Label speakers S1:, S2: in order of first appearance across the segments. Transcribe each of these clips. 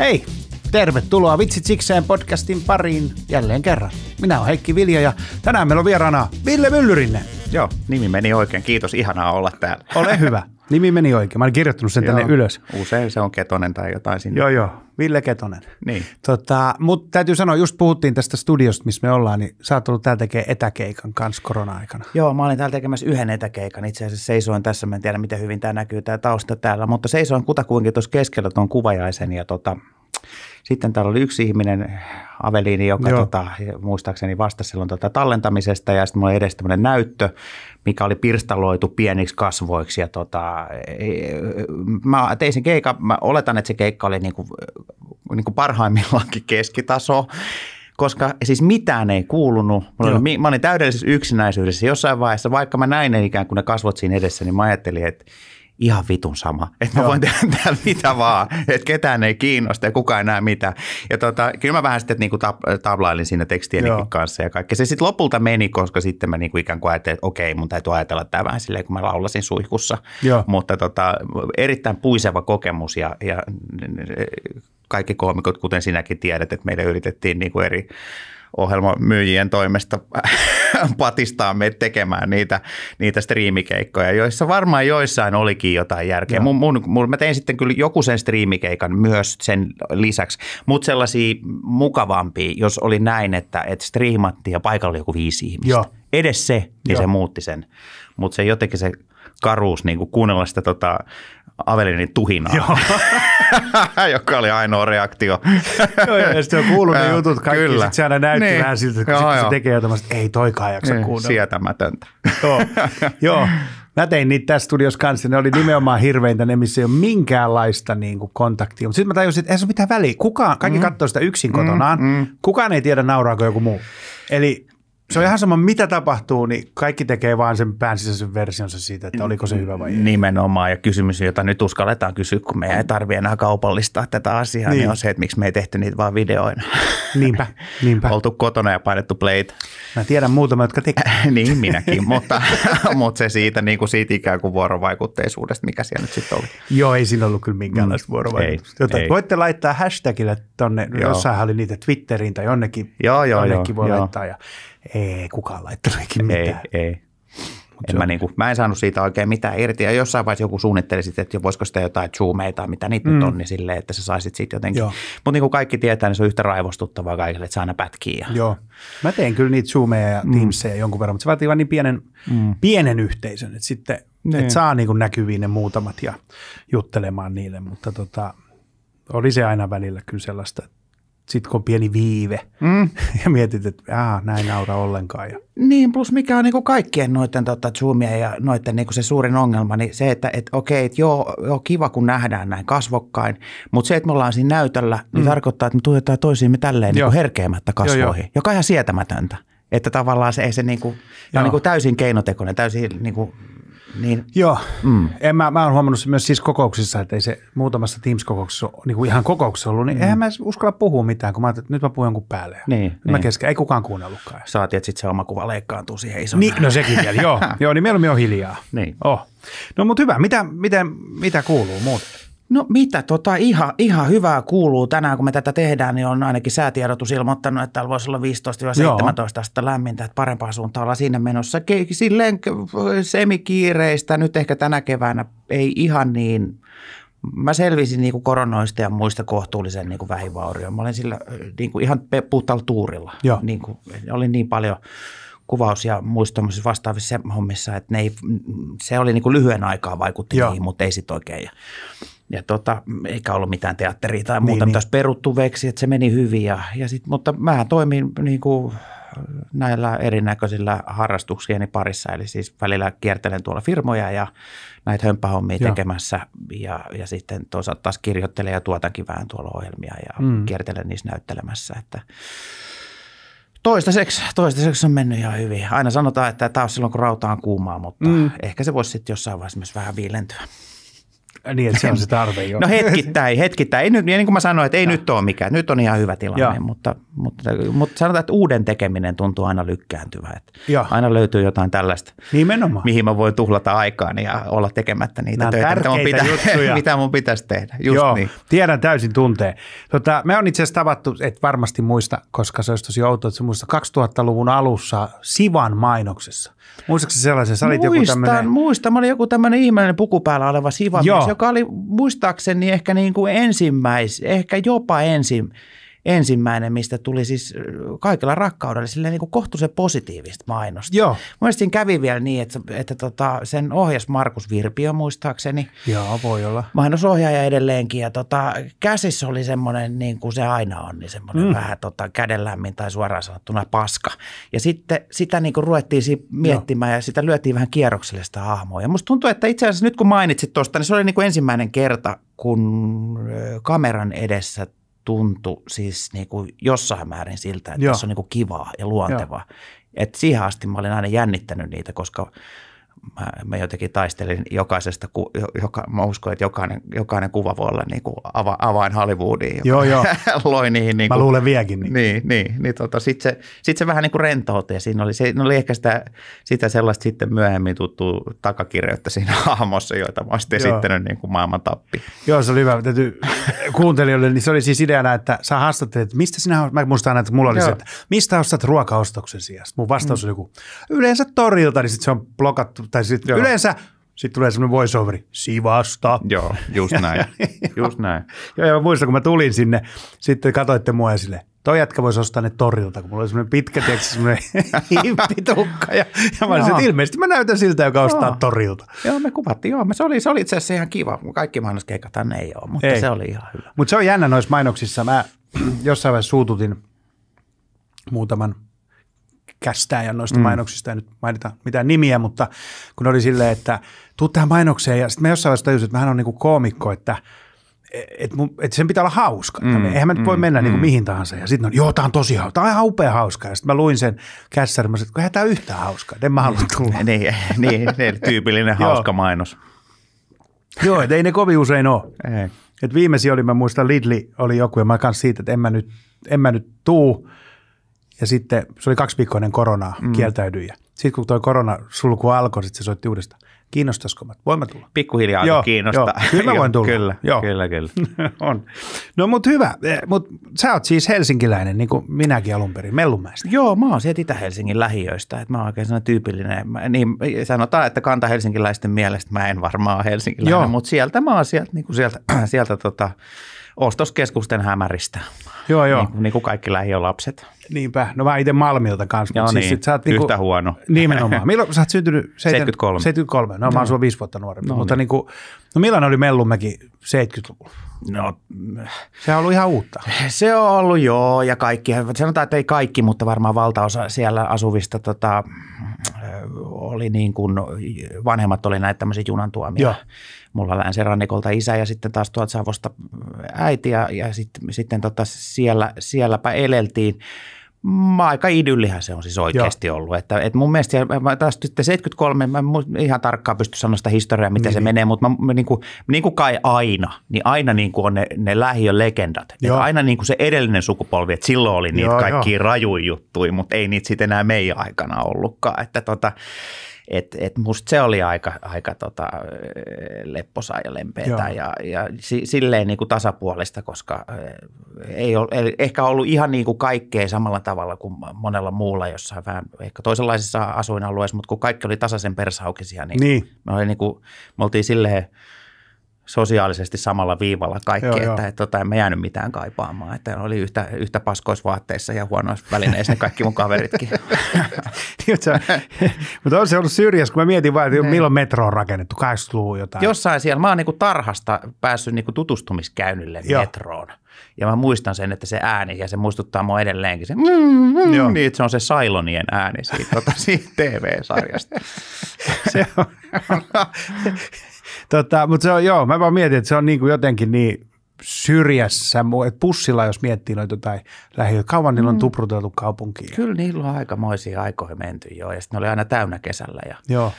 S1: Hei, tervetuloa Vitsit sikseen podcastin pariin
S2: jälleen kerran. Minä olen Heikki Vilja ja tänään meillä on vieraana Ville Myllyrinne. Joo, nimi meni oikein. Kiitos, ihanaa olla täällä.
S1: Ole hyvä. Nimi meni oikein. Mä olen kirjoittanut sen joo. tänne ylös.
S2: Usein se on ketonen tai jotain sinne. Joo, joo.
S1: Ville Ketonen. Niin. Tota, Mutta täytyy sanoa, just puhuttiin tästä studiosta, missä me ollaan, niin sä oot ollut täällä tekemään etäkeikan kanssa korona-aikana.
S2: Joo, mä olin täällä tekemässä yhden etäkeikan. Itse asiassa seisoin tässä, mä en tiedä miten hyvin tämä näkyy tämä tausta täällä, mutta seisoin kutakuinkin tuossa keskellä tuon kuvajaisen ja tota, sitten täällä oli yksi ihminen, Aveliini, joka tota, muistaakseni vastasi silloin tota tallentamisesta ja sitten mulla oli edes tämmöinen näyttö, mikä oli pirstaloitu pieniksi kasvoiksi. Ja tota, e, e, mä tein sen keikan, mä oletan, että se keikka oli niin kuin, niin kuin parhaimmillaankin keskitaso koska siis mitään ei kuulunut. Mä olin, mä olin täydellisessä yksinäisyydessä jossain vaiheessa, vaikka mä näin ne ikään kuin ne kasvot siinä edessä, niin mä ajattelin, että ihan vitun sama. Että mä voin tehdä täällä mitä vaan, että ketään ei kiinnosta ja kukaan ei näe mitään. Ja tota, kyllä mä vähän sitten niinku tab- tablailin siinä tekstien kanssa ja kaikki. Se sitten lopulta meni, koska sitten mä niinku ikään kuin ajattelin, että okei, mun täytyy ajatella tämä vähän silleen, kun mä laulasin suihkussa. Joo. Mutta tota, erittäin puiseva kokemus ja, ja kaikki koomikot, kuten sinäkin tiedät, että meidän yritettiin niinku eri ohjelmamyyjien toimesta patistaa meitä tekemään niitä, niitä striimikeikkoja, joissa varmaan joissain olikin jotain järkeä. Mun, mun, mun, mä tein sitten kyllä joku sen striimikeikan myös sen lisäksi, mutta sellaisia mukavampia, jos oli näin, että et striimattiin ja paikalla oli joku viisi ihmistä. Joo. Edes se, niin Joo. se muutti sen. Mutta se jotenkin se karuus niin kuunnella sitä tota, Avelinin tuhinaa, Joo. joka oli ainoa reaktio.
S1: Joo, ja sitten on kuullut ne jutut kaikki, Kyllä. sit se aina näytti niin. vähän siltä, että joo, kun se tekee jotain, että
S2: ei toikaan jaksa niin, kuunnella. Sietämätöntä. Joo,
S1: joo. Mä tein niitä tässä studiossa kanssa, ne oli nimenomaan hirveintä, ne missä ei ole minkäänlaista niin kuin kontaktia. Mutta sitten mä tajusin, että ei se ole mitään väliä. Kukaan, kaikki mm. katsoo sitä yksin mm. kotonaan, mm. kukaan ei tiedä nauraako joku muu. Eli se on ihan sama, mitä tapahtuu, niin kaikki tekee vaan sen päänsisäisen versionsa siitä, että oliko se
S2: hyvä vai ei. Nimenomaan, ja kysymys, jota nyt uskalletaan kysyä, kun me ei tarvitse enää kaupallistaa tätä asiaa, niin. niin on se, että miksi me ei tehty niitä vaan videoina. Niinpä, niinpä. Oltu kotona ja painettu pleit. Mä tiedän muutama, jotka tekee. niin, minäkin, mutta, mutta se siitä, niin kuin siitä ikään kuin vuorovaikutteisuudesta, mikä siellä nyt sitten oli.
S1: Joo, ei siinä ollut kyllä minkäänlaista mm, vuorovaikutusta. Ei, ei. Voitte laittaa hashtagille tonne, jossain oli niitä Twitteriin tai jonnekin, joo, joo, jonnekin joo, voi joo. laittaa. Ja ei kukaan laittanut ikinä
S2: mitään. Ei, ei. en mä, kuin, niinku, mä en saanut siitä oikein mitään irti. Ja jossain vaiheessa joku suunnitteli sitten, että voisiko sitä jotain zoomeita, mitä niitä mm. nyt on, niin silleen, että sä saisit siitä jotenkin. Mutta niin kuin kaikki tietää, niin se on yhtä raivostuttavaa kaikille, että se aina pätkii. Ja...
S1: Joo. Mä teen kyllä niitä zoomeja ja mm. teamsseja jonkun verran, mutta se vaatii vain niin pienen, mm. pienen yhteisön, että sitten niin. että saa niin kuin näkyviin ne muutamat ja juttelemaan niille. Mutta tota, oli se aina välillä kyllä sellaista, että sitten kun on pieni viive mm.
S2: ja mietit, että jaa, näin naura ollenkaan. Ja. Niin, plus mikä on niin kuin kaikkien noiden tota, Zoomien ja noiden niin kuin se suurin ongelma, niin se, että et, okei, että joo, joo, kiva kun nähdään näin kasvokkain, mutta se, että me ollaan siinä näytöllä, niin mm. tarkoittaa, että me tuotetaan toisiimme tälleen niin kuin herkeämättä kasvoihin, joo, joo. joka on ihan sietämätöntä. Että tavallaan se ei se niin kuin, on niin kuin täysin keinotekoinen, täysin niin kuin niin. Joo, mm. en, mä, mä oon huomannut myös siis kokouksissa, että ei se muutamassa
S1: Teams-kokouksessa, niin kuin ihan kokouksessa ollut, niin mm. eihän mä uskalla puhua mitään, kun mä ajattelin, että nyt mä puhun jonkun päälle. niin, niin. mä kesken, ei kukaan
S2: kuunnellutkaan. Saatiin, että sitten se oma kuva leikkaantuu siihen isoon. Niin, no sekin vielä, joo. joo, niin mieluummin on
S1: hiljaa. Niin.
S2: Oh. No mutta hyvä, mitä, miten, mitä kuuluu muuten? No mitä, tota, ihan, ihan hyvää kuuluu tänään, kun me tätä tehdään, niin on ainakin säätiedotus ilmoittanut, että täällä voisi olla 15-17 astetta lämmintä, että parempaan suuntaan ollaan siinä menossa. Silleen semikiireistä, nyt ehkä tänä keväänä ei ihan niin mä selvisin niin kuin koronoista ja muista kohtuullisen niin vähivaurioon. Mä olin sillä niin kuin ihan puhtaalla tuurilla. Niin kuin, oli niin paljon kuvaus- ja muista vastaavissa hommissa, että ne ei, se oli niin kuin lyhyen aikaa vaikutti Joo. niihin, mutta ei sitten oikein ja tota, eikä ollut mitään teatteria tai muuta, niin, mitä niin. olisi peruttu veksi, että se meni hyvin. Ja, ja sit, mutta mä toimin niin kuin näillä erinäköisillä harrastuksieni parissa, eli siis välillä kiertelen tuolla firmoja ja näitä hömpähommia Joo. tekemässä ja, ja sitten toisaalta taas kirjoittelen ja tuotankin vähän tuolla ohjelmia ja mm. kiertelen niissä näyttelemässä, että Toistaiseksi, toistaiseksi on mennyt ihan hyvin. Aina sanotaan, että tämä on silloin, kun rauta on kuumaa, mutta mm. ehkä se voisi sitten jossain vaiheessa myös vähän viilentyä. Äh, niin, että se on se tarve jo. no hetkittäin, hetkittäin. Ei nyt, niin kuin mä sanoin, että ei ja. nyt ole mikään. Nyt on ihan hyvä tilanne, mutta, mutta, mutta, sanotaan, että uuden tekeminen tuntuu aina lykkääntyvä. Että aina löytyy jotain tällaista, Nimenomaan. mihin mä voin tuhlata aikaan ja olla tekemättä niitä Nämä töitä, mitä mun, pitä, mitä mun pitäisi tehdä. Just
S1: Joo, niin. tiedän täysin tunteen. Tota, me on itse asiassa tavattu, et varmasti muista, koska se olisi tosi outoa, että se muista 2000-luvun alussa Sivan mainoksessa. Muistaakseni sellaisen? Sä olit muistan, joku tämmönen...
S2: muistan. Mä olin joku tämmöinen ihmeellinen puku päällä oleva sivamies, joka oli muistaakseni ehkä niin kuin ensimmäis, ehkä jopa ensin ensimmäinen, mistä tuli siis äh, kaikella rakkaudella silleen niin kohtuullisen positiivista mainosta. Joo. Mielestäni kävi vielä niin, että, että tota, sen ohjas Markus Virpio muistaakseni. Joo, voi olla. Mainosohjaaja edelleenkin ja tota, käsissä oli semmoinen niin kuin se aina on, niin semmoinen mm. vähän tota, kädenlämmin tai suoraan sanottuna paska. Ja sitten sitä niin kuin ruvettiin miettimään Joo. ja sitä lyötiin vähän kierrokselle sitä hahmoa. Ja musta tuntuu, että itse asiassa nyt kun mainitsit tuosta, niin se oli niin kuin ensimmäinen kerta, kun kameran edessä – tuntui siis niin kuin jossain määrin siltä, että Joo. tässä on niin kuin kivaa ja luontevaa. Et siihen asti mä olin aina jännittänyt niitä, koska mä, mä jotenkin taistelin jokaisesta, ku, joka, mä uskon, että jokainen, jokainen kuva voi olla niin kuin ava, avain Hollywoodiin, joo, joo. loi niihin. Niin kuin, niinku- mä luulen vieläkin. Niin, niin, niin, niin tota, sitten se, sit se, vähän niin kuin rentoutui ja siinä oli, se, no oli ehkä sitä, sitä sellaista sitten myöhemmin tuttu takakirjoitta siinä hahmossa, joita mä sitten esittänyt niin kuin maailman tappi. Joo, se oli hyvä.
S1: Täytyy kuuntelijoille, niin se oli siis ideana, että sä haastattelet, että mistä sinä, mä muistan, että mulla oli joo. se, että mistä ostat ruokaostoksen sijasta? Mun vastaus mm. oli joku, yleensä torilta, niin sitten se on blokattu tai sitten yleensä sitten tulee semmoinen voiceoveri, Sivasta. Joo, just näin. just näin. Joo, ja mä muistan, kun mä tulin sinne, sitten katoitte mua esille. Toi jätkä voisi ostaa ne torilta,
S2: kun mulla oli semmoinen pitkä, tiedätkö, semmoinen hippitukka. Ja, ja mä olisin, että ilmeisesti mä näytän siltä, joka ostaa joo. torilta. Joo, me kuvattiin, joo. Se oli, se oli itse asiassa ihan kiva. Kaikki mainoskeikat tänne ei ole, mutta ei. se oli
S1: ihan hyvä. Mutta se on jännä noissa mainoksissa. Mä jossain vaiheessa suututin muutaman – kästään ja noista mm. mainoksista, ei nyt mainita mitään nimiä, mutta kun oli silleen, että tuu tähän mainokseen ja sitten mä jossain vaiheessa tajusin, että mähän on niinku koomikko, että e-, että et sen pitää olla hauska. Mm, Eihän mä nyt mm, voi mennä niinku mm. niin kuin mihin tahansa. Ja sitten on, joo, tämä on tosi hauska. Tämä on ihan upea hauska. Ja sitten mä luin sen kässärin, että sanoin, tämä yhtään hauskaa. En mä halua tulla. Niin, niin, niin, niin,
S2: tyypillinen hauska mainos.
S1: joo, et ei ne kovin usein ole. Et viimeisin oli, mä muistan, Lidli oli joku, ja mä kanssa siitä, että en mä nyt, en mä nyt tuu. Ja sitten se oli kaksi ennen koronaa, mm. kieltäydyjä. Sitten kun tuo koronasulku alkoi, sitten se soitti uudestaan. Kiinnostaisiko mä? Voin mä tulla?
S2: Pikkuhiljaa joo, kiinnostaa. Joo, kyllä mä voin tulla. kyllä, joo. kyllä, kyllä. on. No mut hyvä, eh, mut sä oot siis helsinkiläinen niin kuin minäkin alun perin, Mellunmäestä. Joo, mä oon sieltä Itä-Helsingin lähiöistä, että mä oon oikein sellainen tyypillinen. Mä, niin, sanotaan, että kanta helsinkiläisten mielestä mä en varmaan ole helsinkiläinen, joo. Mut sieltä mä oon sieltä, niin kuin sieltä, sieltä tota, ostoskeskusten hämäristä. Joo, joo. Niin, niin kuin kaikki lähiölapset.
S1: Niinpä. No mä itse Malmilta kanssa. Joo siis niin, sit sä oot niinku, yhtä huono. Nimenomaan.
S2: Milloin sä oot syntynyt? 7, 73.
S1: 73. No, no. mä oon sua viisi vuotta nuorempi. No, mutta niin. niinku, no millainen oli Mellunmäki 70-luvulla?
S2: No, se on ollut ihan uutta. Se on ollut joo ja kaikki. Sanotaan, että ei kaikki, mutta varmaan valtaosa siellä asuvista tota, oli niin kuin, vanhemmat oli näitä tämmöisiä junantuomia. Joo. Mulla länsirannikolta isä ja sitten taas tuolta Savosta äiti ja, ja sit, sitten tota siellä, sielläpä eleltiin aika idyllihän se on siis oikeasti Joo. ollut. Että, et mun mielestä siellä, taas 73, mä ihan tarkkaan pysty sanoa sitä historiaa, miten niin. se menee, mutta mä, mä, niin, kuin, niin kuin kai aina, niin aina niin kuin on ne, ne lähiön legendat. Että aina niin kuin se edellinen sukupolvi, että silloin oli niitä kaikki rajuja juttuja, mutta ei niitä sitten enää meidän aikana ollutkaan. Että tota, et, et musta se oli aika, aika tota, lepposaa ja lempeätä ja, ja silleen niin kuin tasapuolista, koska ei ole, ei ehkä ollut ihan niin kuin kaikkea samalla tavalla kuin monella muulla jossain vähän, ehkä toisenlaisessa asuinalueessa, mutta kun kaikki oli tasaisen persaukisia, niin, niin. Me, oli niin kuin, me oltiin silleen – sosiaalisesti samalla viivalla kaikki, joo, että, joo. että tota, en mä jäänyt mitään kaipaamaan. Että oli yhtä, yhtä paskoisvaatteissa ja huonoissa välineissä ne kaikki mun kaveritkin.
S1: Mutta on se ollut syrjässä, kun mä mietin vain, että niin. milloin metro on rakennettu, 80-luvun jotain.
S2: Jossain siellä, mä oon niinku tarhasta päässyt niinku tutustumiskäynnille joo. metroon. Ja mä muistan sen, että se ääni, ja se muistuttaa mua edelleenkin, se, mm, mm, Joo. niin, se on se Sailonien ääni siitä, tuota, siitä TV-sarjasta. se on.
S1: Tota, mutta se on, joo, mä vaan mietin, että se on niin kuin jotenkin niin syrjässä, että pussilla jos miettii noita tai lähiöitä, kauan niillä on mm. tupruteltu
S2: kaupunkiin. Kyllä niillä on aikamoisia aikoja menty jo ja sitten ne oli aina täynnä kesällä. Ja... Joo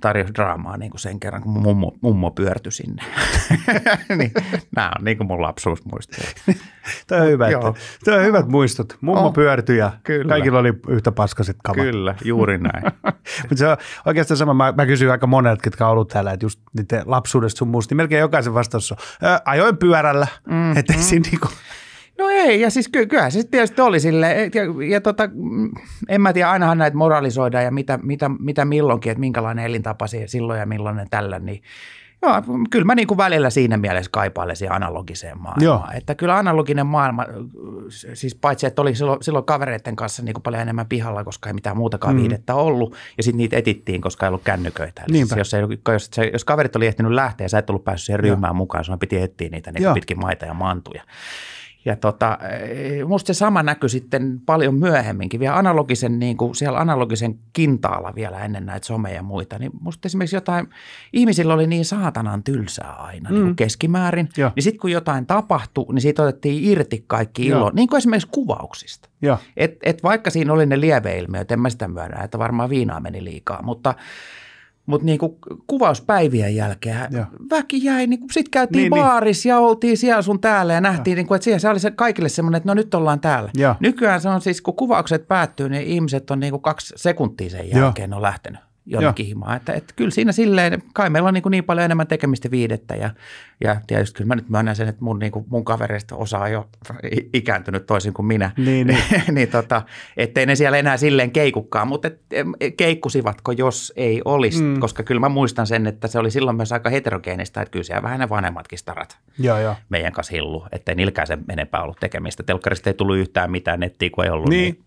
S2: tarjosi draamaa niin kuin sen kerran, kun mummo, mummo pyörtyi sinne. niin, nämä on niin kuin mun lapsuusmuistoja.
S1: Tämä on, hyvä, että, tämä on hyvät muistot. Mummo oh, pyörtyi ja Kyllä. kaikilla oli yhtä paskaset kamat. Kyllä, juuri näin. Mutta se on oikeastaan sama. Mä, mä kysyin aika monet ketkä on ollut täällä, että just niiden lapsuudesta sun muusta, niin melkein jokaisen vastaus on, ajoin pyörällä. Mm, mm. niin kuin,
S2: No ei, ja siis ky- kyllähän se tietysti oli sille, ja, ja tota, en mä tiedä, ainahan näitä moralisoidaan ja mitä, mitä, mitä milloinkin, että minkälainen elintapa siellä silloin ja millainen tällä, niin Joo, kyllä mä niin kuin välillä siinä mielessä kaipailen siihen analogiseen maailmaan. Joo. Että kyllä analoginen maailma, siis paitsi että oli silloin, silloin kavereiden kanssa niin kuin paljon enemmän pihalla, koska ei mitään muutakaan mm. viidettä ollut. Ja sitten niitä etittiin, koska ei ollut kännyköitä. Eli siis jos, ei, jos, jos kaverit oli ehtinyt lähteä ja sä et ollut päässyt siihen ryhmään Joo. mukaan, sun piti etsiä niitä, niitä niinku pitkin maita ja mantuja. Ja tota, eh, musta se sama näkyy sitten paljon myöhemminkin, vielä analogisen, niin kuin siellä analogisen kintaalla vielä ennen näitä someja ja muita. Niin musta esimerkiksi jotain, ihmisillä oli niin saatanan tylsää aina mm. niin kuin mm. keskimäärin. Ja. Niin sitten kun jotain tapahtui, niin siitä otettiin irti kaikki ilo, ja. niin kuin esimerkiksi kuvauksista. Ja. Et, et vaikka siinä oli ne lieveilmiöt, en mä sitä myönnä, että varmaan viinaa meni liikaa, mutta – mutta niinku kuvauspäivien jälkeen ja. väki jäi, niinku, sitten käytiin niin, baarissa niin. ja oltiin siellä sun täällä ja nähtiin, niinku, että siellä se oli se kaikille semmoinen, että no nyt ollaan täällä. Ja. Nykyään se on siis, kun kuvaukset päättyy, niin ihmiset on niinku kaksi sekuntia sen jälkeen ja. on lähtenyt jonnekin himaan. Että, että kyllä siinä silleen, kai meillä on niin, kuin niin paljon enemmän tekemistä viidettä ja, ja tietysti kyllä mä nyt myönnän sen, että mun, niin kuin, mun kavereista osa on jo ikääntynyt toisin kuin minä. Niin, niin. niin tota, ettei ne siellä enää silleen keikukkaan, mutta et, keikkusivatko, jos ei olisi, mm. koska kyllä mä muistan sen, että se oli silloin myös aika heterogeenista, että kyllä siellä vähän ne vanhemmatkin starat ja, ja. meidän kanssa hillu, ettei niilläkään sen enempää ollut tekemistä. Telkkarista ei tullut yhtään mitään nettiä, kun ei ollut niin. niin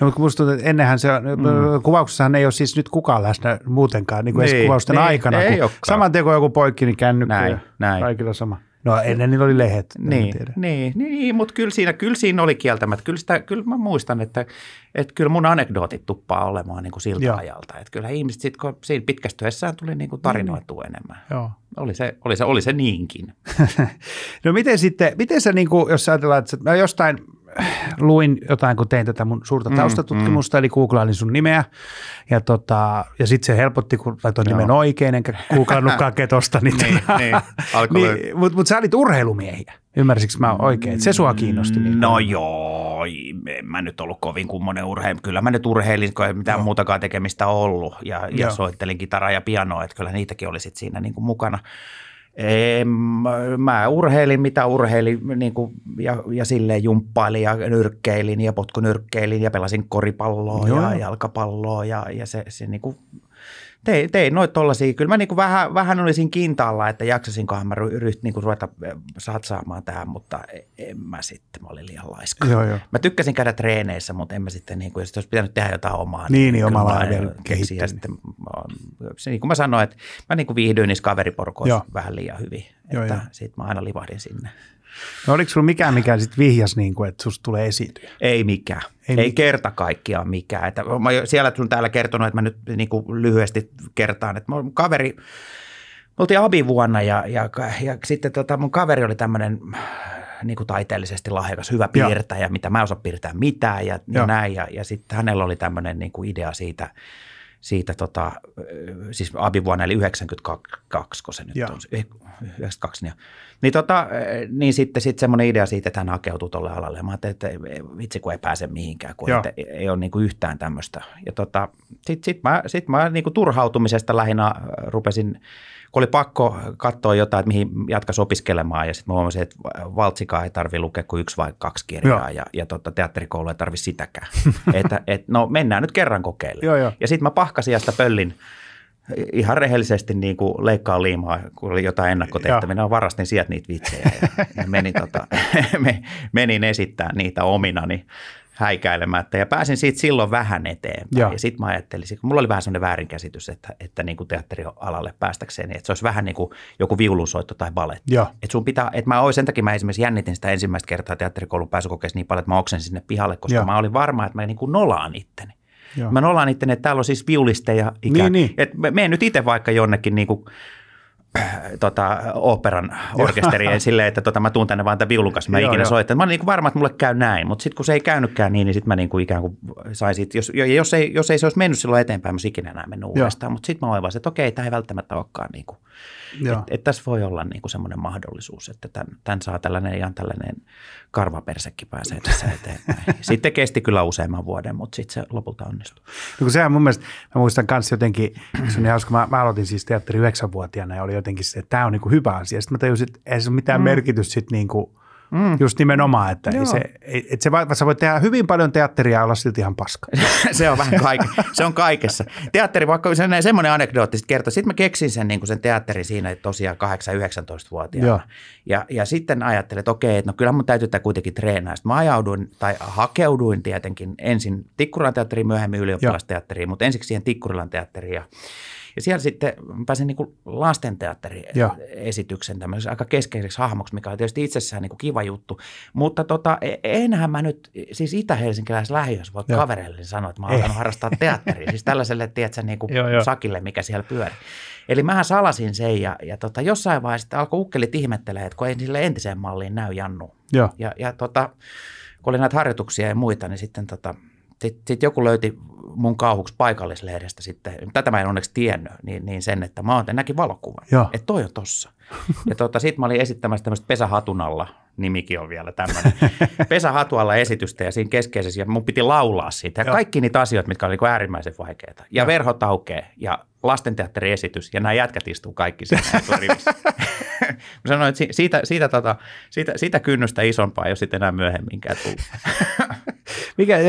S1: No, mutta musta tuntuu, että ennenhän se, mm. Äh, kuvauksessahan ei ole siis nyt kukaan läsnä muutenkaan, niin kuin niin, edes kuvausten niin, aikana. Ei saman teko joku poikki, niin kännykkä näin, näin. kaikilla sama. No ennen niillä oli lehet. Niin, niin,
S2: niin, niin, mutta kyllä siinä, kyllä siinä oli kieltämättä. Kyllä, sitä, kyllä mä muistan, että, että kyllä mun anekdootit tuppaa olemaan niin kuin siltä Joo. ajalta. Että kyllä ihmiset sitten, kun siinä pitkästyessään tuli niin kuin niin, niin. tarinoitua niin. enemmän. Joo. Oli se, oli se, oli se niinkin.
S1: no miten sitten, miten sä niin kuin, jos ajatellaan, että mä no jostain – luin jotain, kun tein tätä mun suurta mm, taustatutkimusta, mm, mm. eli googlailin sun nimeä. Ja, tota, ja sitten se helpotti, kun laitoin Joo. nimen oikein, enkä googlannutkaan ketosta. Niin, niin, niin. niin Mutta mut sä olit urheilumiehiä. Ymmärsikö mä oikein? Se sua kiinnosti. Niin
S2: no joo, en mä nyt ollut kovin kummonen urheilu. Kyllä mä nyt urheilin, kun ei mitään no. muutakaan tekemistä ollut. Ja, ja soittelin kitaraa ja pianoa, että kyllä niitäkin oli sit siinä niin kuin mukana. En, mä urheilin mitä urheilin niin kuin, ja, ja silleen jumppailin ja nyrkkeilin ja potkunyrkkeilin ja pelasin koripalloa Joo. ja jalkapalloa ja, ja se, se niin kuin tein, tein noita tollaisia. Kyllä mä niin kuin vähän, vähän olisin kintaalla, että jaksasinkohan mä ryhtyä niin ruveta eh, satsaamaan tähän, mutta e, en mä sitten, mä olin liian laiska. Joo, joo. Mä tykkäsin käydä treeneissä, mutta en mä sitten, niin kuin, jos olisi pitänyt tehdä jotain omaa. Niin, niin, niin omalla vielä keksin, sitten, se, niin kuin mä sanoin, että mä niin kuin viihdyin niissä kaveriporkoissa joo. vähän liian hyvin. Että joo, joo. mä aina livahdin sinne.
S1: No oliko sulla mikään, mikä sitten vihjas, niin kuin, että susta tulee esiintyä?
S2: Ei mikään. Ei, ei kerta kaikkiaan mikään. Että mä siellä sun täällä kertonut, että mä nyt niin kuin lyhyesti kertaan, että mun kaveri, me oltiin abivuonna ja, ja, ja sitten tota mun kaveri oli tämmöinen äh, niin kuin taiteellisesti lahjakas, hyvä piirtäjä, Joo. mitä mä en osaa piirtää mitään ja, ja näin. Ja, ja sitten hänellä oli tämmöinen niin kuin idea siitä, siitä tota, äh, siis abivuonna eli 92, kun se nyt Joo. on, 92. Niin, niin, tota, eh, niin sitten sit semmoinen idea siitä, että hän hakeutuu tuolle alalle. Mä ajattelin, että vitsi kun ei pääse mihinkään, kun että ei, ole niin kuin yhtään tämmöistä. Ja tota, sitten sit mä, sit mä niin kuin turhautumisesta lähinnä äh, rupesin, kun oli pakko katsoa jotain, että mihin jatkaisi opiskelemaan. Ja sitten mä huomasin, että valtsikaa ei tarvitse lukea kuin yksi vai kaksi kirjaa. Joo. Ja, ja tota, teatterikoulu ei tarvitse sitäkään. että et, no mennään nyt kerran kokeilemaan. Ja sitten mä pahkasin ja sitä pöllin – ihan rehellisesti niin kuin leikkaa liimaa, kun oli jotain ennakkotehtäviä. Minä varastin sieltä niitä vitsejä ja, ja menin, tota, menin esittämään niitä ominani häikäilemättä ja pääsin siitä silloin vähän eteenpäin. Ja, ja sitten mä ajattelin, kun mulla oli vähän sellainen väärinkäsitys, että, että niin kuin teatterialalle päästäkseen, että se olisi vähän niin kuin joku viulunsoitto tai baletti. Että sun pitää, että mä olin, sen takia mä esimerkiksi jännitin sitä ensimmäistä kertaa teatterikoulun pääsykokeessa niin paljon, että mä oksen sinne pihalle, koska ja. mä olin varma, että mä niin kuin nolaan itteni. Joo. Mä ollaan itse, että täällä on siis viulisteja ikään. Niin, niin. Et me, me nyt itse vaikka jonnekin niin kuin, äh, tota, operan orkesteriin silleen, että tota, mä tuun tänne vaan tämän viulun kanssa, mä joo, ikinä soitan. Mä olin niin varma, että mulle käy näin, mutta sitten kun se ei käynytkään niin, niin sitten mä niin kuin ikään kuin sain siitä, jos, jos, ei, jos ei se olisi mennyt silloin eteenpäin, mä olisin ikinä enää mennyt joo. uudestaan, mutta sitten mä oivasin, että okei, tämä ei välttämättä olekaan niin kuin et, et tässä voi olla niinku semmoinen mahdollisuus, että tämän, tämän saa tällainen ihan tällainen karvapersekki pääsee tässä eteenpäin. sitten kesti kyllä useamman vuoden, mutta sitten se lopulta onnistui.
S1: No sehän mun mielestä, mä muistan myös jotenkin, se on ihan hauska, mä, mä aloitin siis teatteri yhdeksänvuotiaana ja oli jotenkin se, että tämä on niinku hyvä asia. Sitten mä tajusin, että ei se ole mitään mm. merkitystä sitten
S2: niinku – Mm. Just nimenomaan, että ei se,
S1: et se, sä voit tehdä hyvin paljon teatteria ja olla silti
S2: ihan paska. se on vähän kaike, se on kaikessa. Teatteri, vaikka se näin semmoinen anekdootti sitten kertoo, Sitten mä keksin sen, niin sen teatterin siinä tosiaan 8-19-vuotiaana. Ja, ja sitten ajattelin, että okei, että no kyllä mun täytyy tämä kuitenkin treenaa. Sitten mä ajauduin tai hakeuduin tietenkin ensin Tikkurilan teatteriin, myöhemmin ylioppilasteatteriin, mutta ensiksi siihen Tikkurilan teatteriin. Ja siellä sitten pääsin niin kuin lastenteatterin esityksen tämmöisen aika keskeiseksi hahmoksi, mikä on tietysti itsessään niin kuin kiva juttu. Mutta tota, e-, enhän mä nyt, siis itä lähiössä voi kavereille sanoa, että mä oon harrastaa teatteria. siis tällaiselle, tiedätkö, niin kuin Joo, jo. sakille, mikä siellä pyörii. Eli mähän salasin sen ja, ja tota, jossain vaiheessa alkoi ukkelit ihmettelee, että kun ei sille entiseen malliin näy Jannu. Joo. Ja, ja tota, kun oli näitä harjoituksia ja muita, niin sitten tota, sit, sit joku löyti mun kauhuksi paikallislehdestä sitten, tätä mä en onneksi tiennyt, niin, niin sen, että mä oon näkin valokuvan. Joo. Että toi on tossa. Ja tota, sit mä olin esittämässä tämmöistä pesähatunalla, nimikin on vielä tämmöinen, pesähatualla esitystä ja siinä keskeisessä, ja mun piti laulaa siitä. Ja Joo. kaikki niitä asioita, mitkä oli niin äärimmäisen vaikeita. Ja ja. verhot aukeaa ja esitys, ja nämä jätkät istuu kaikki siinä Mä sanoin, että siitä, siitä, siitä, tota, siitä, siitä kynnystä isompaa ei ole sitten enää myöhemminkään tullut.
S1: Mikä, äh,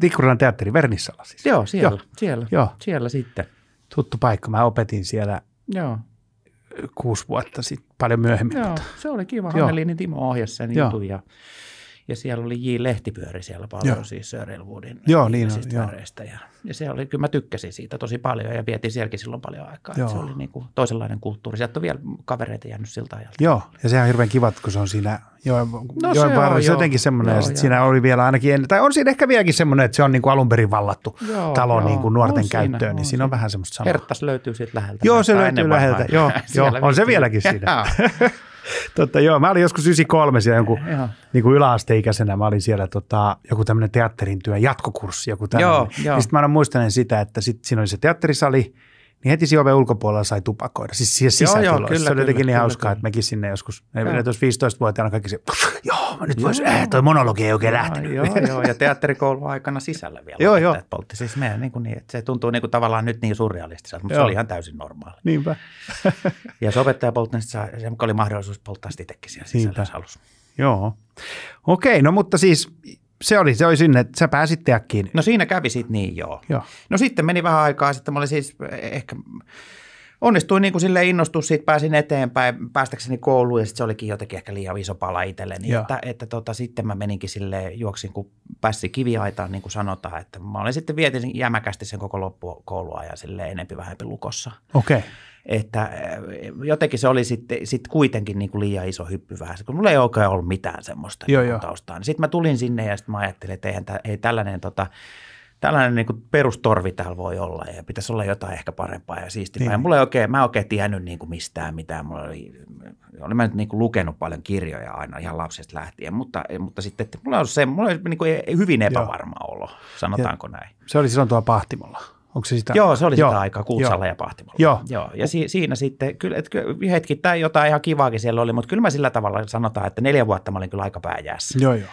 S1: Tikkurilan teatteri, Vernissalla siis. Joo, siellä, Joo. siellä, Joo. siellä sitten. Tuttu paikka, mä opetin siellä Joo. kuusi
S2: vuotta sitten, paljon myöhemmin. Joo, mutta. se
S1: oli kiva, Hanneliini
S2: Timo ohjasi sen Joo. jutun ja ja siellä oli J. Lehtipyöri siellä paljon, joo. siis Sir Elwoodin joo, niin on, joo. Ja, ja se oli, kyllä mä tykkäsin siitä tosi paljon ja vietin sielläkin silloin paljon aikaa. Joo. Se oli niin kuin toisenlainen kulttuuri. Sieltä on vielä kavereita jäänyt siltä ajalta.
S1: Joo, ja sehän on hirveän kiva, kun se on siinä
S2: joen, no, jo, se varressa on, jotenkin semmoinen. Joo, ja sitten
S1: siinä oli vielä ainakin, en, tai on siinä ehkä vieläkin semmoinen, että se on niin kuin alun perin vallattu joo, talo joo. Niin kuin nuorten on käyttöön, siinä, niin siinä on vähän semmoista samaa. Herttas
S2: löytyy sieltä. läheltä. Joo, se löytyy läheltä. Joo, joo, on se vieläkin siinä.
S1: Totta, joo. Mä olin joskus 93 siellä jonkun niin kuin yläasteikäisenä. Mä olin siellä tota, joku tämmöinen teatterin työn jatkokurssi. Joku joo, joo, Ja Sitten mä aina muistelen sitä, että sit siinä oli se teatterisali, niin heti siinä oven ulkopuolella sai tupakoida. Siis siellä sisätiloissa. se oli jotenkin niin kyllä, hauskaa, kyllä. että mekin sinne joskus, 14-15-vuotiaana
S2: kaikki se, joo, nyt voisi, äh, toi monologi ei oikein joo, lähtenyt. Joo, joo, ja teatterikoulu aikana sisällä vielä. joo, joo. Poltti. Siis meidän, niin kuin niin, että se tuntuu niin kuin tavallaan nyt niin surrealistiselta, mutta joo. se oli ihan täysin normaali. Niinpä. ja se opettaja poltti, niin se oli mahdollisuus polttaa sitä itsekin siellä sisällä, jos halusi. Joo. Okei, no mutta siis se oli, se oli sinne, että sä pääsit teakkiin. No siinä kävi sitten niin, joo. joo. No sitten meni vähän aikaa, sitten mä olin siis eh, ehkä onnistuin niin kuin sille innostua, siitä pääsin eteenpäin, päästäkseni kouluun ja sitten se olikin jotenkin ehkä liian iso pala itselleni. Joo. Että, että tota, sitten mä meninkin sille juoksin kuin pässi kiviaitaan, niin kuin sanotaan, että mä olin sitten vietin jämäkästi sen koko loppukouluajan sille enempi vähempi lukossa. Okei. Okay. Että eh, jotenkin se oli sitten sit kuitenkin niin kuin liian iso hyppy vähän, kun mulla ei oikein ollut mitään semmoista joo, niin joo. taustaa. Niin sitten mä tulin sinne ja sitten mä ajattelin, että eihän tä, ei tällainen tota, – tällainen niin kuin perustorvi täällä voi olla ja pitäisi olla jotain ehkä parempaa ja siistimpää. Niin. Ja mulla ei oikein, mä en oikein tiennyt niin kuin mistään mitään. Mulla oli, olin mä nyt niin kuin lukenut paljon kirjoja aina ihan lapsesta lähtien, mutta, mutta sitten että mulla on se, mulla oli niin kuin e- hyvin epävarma Joo. olo, sanotaanko ja
S1: näin. Se oli silloin tuo Pahtimolla. Onko se sitä? Joo, se oli Joo. sitä aikaa Kuutsalla Joo. ja Pahtimolla.
S2: Joo. Joo. Ja si- siinä sitten, kyllä, et, tai jotain ihan kivaakin siellä oli, mutta kyllä mä sillä tavalla sanotaan, että neljä vuotta mä olin kyllä aika pääjäässä. Joo, jo.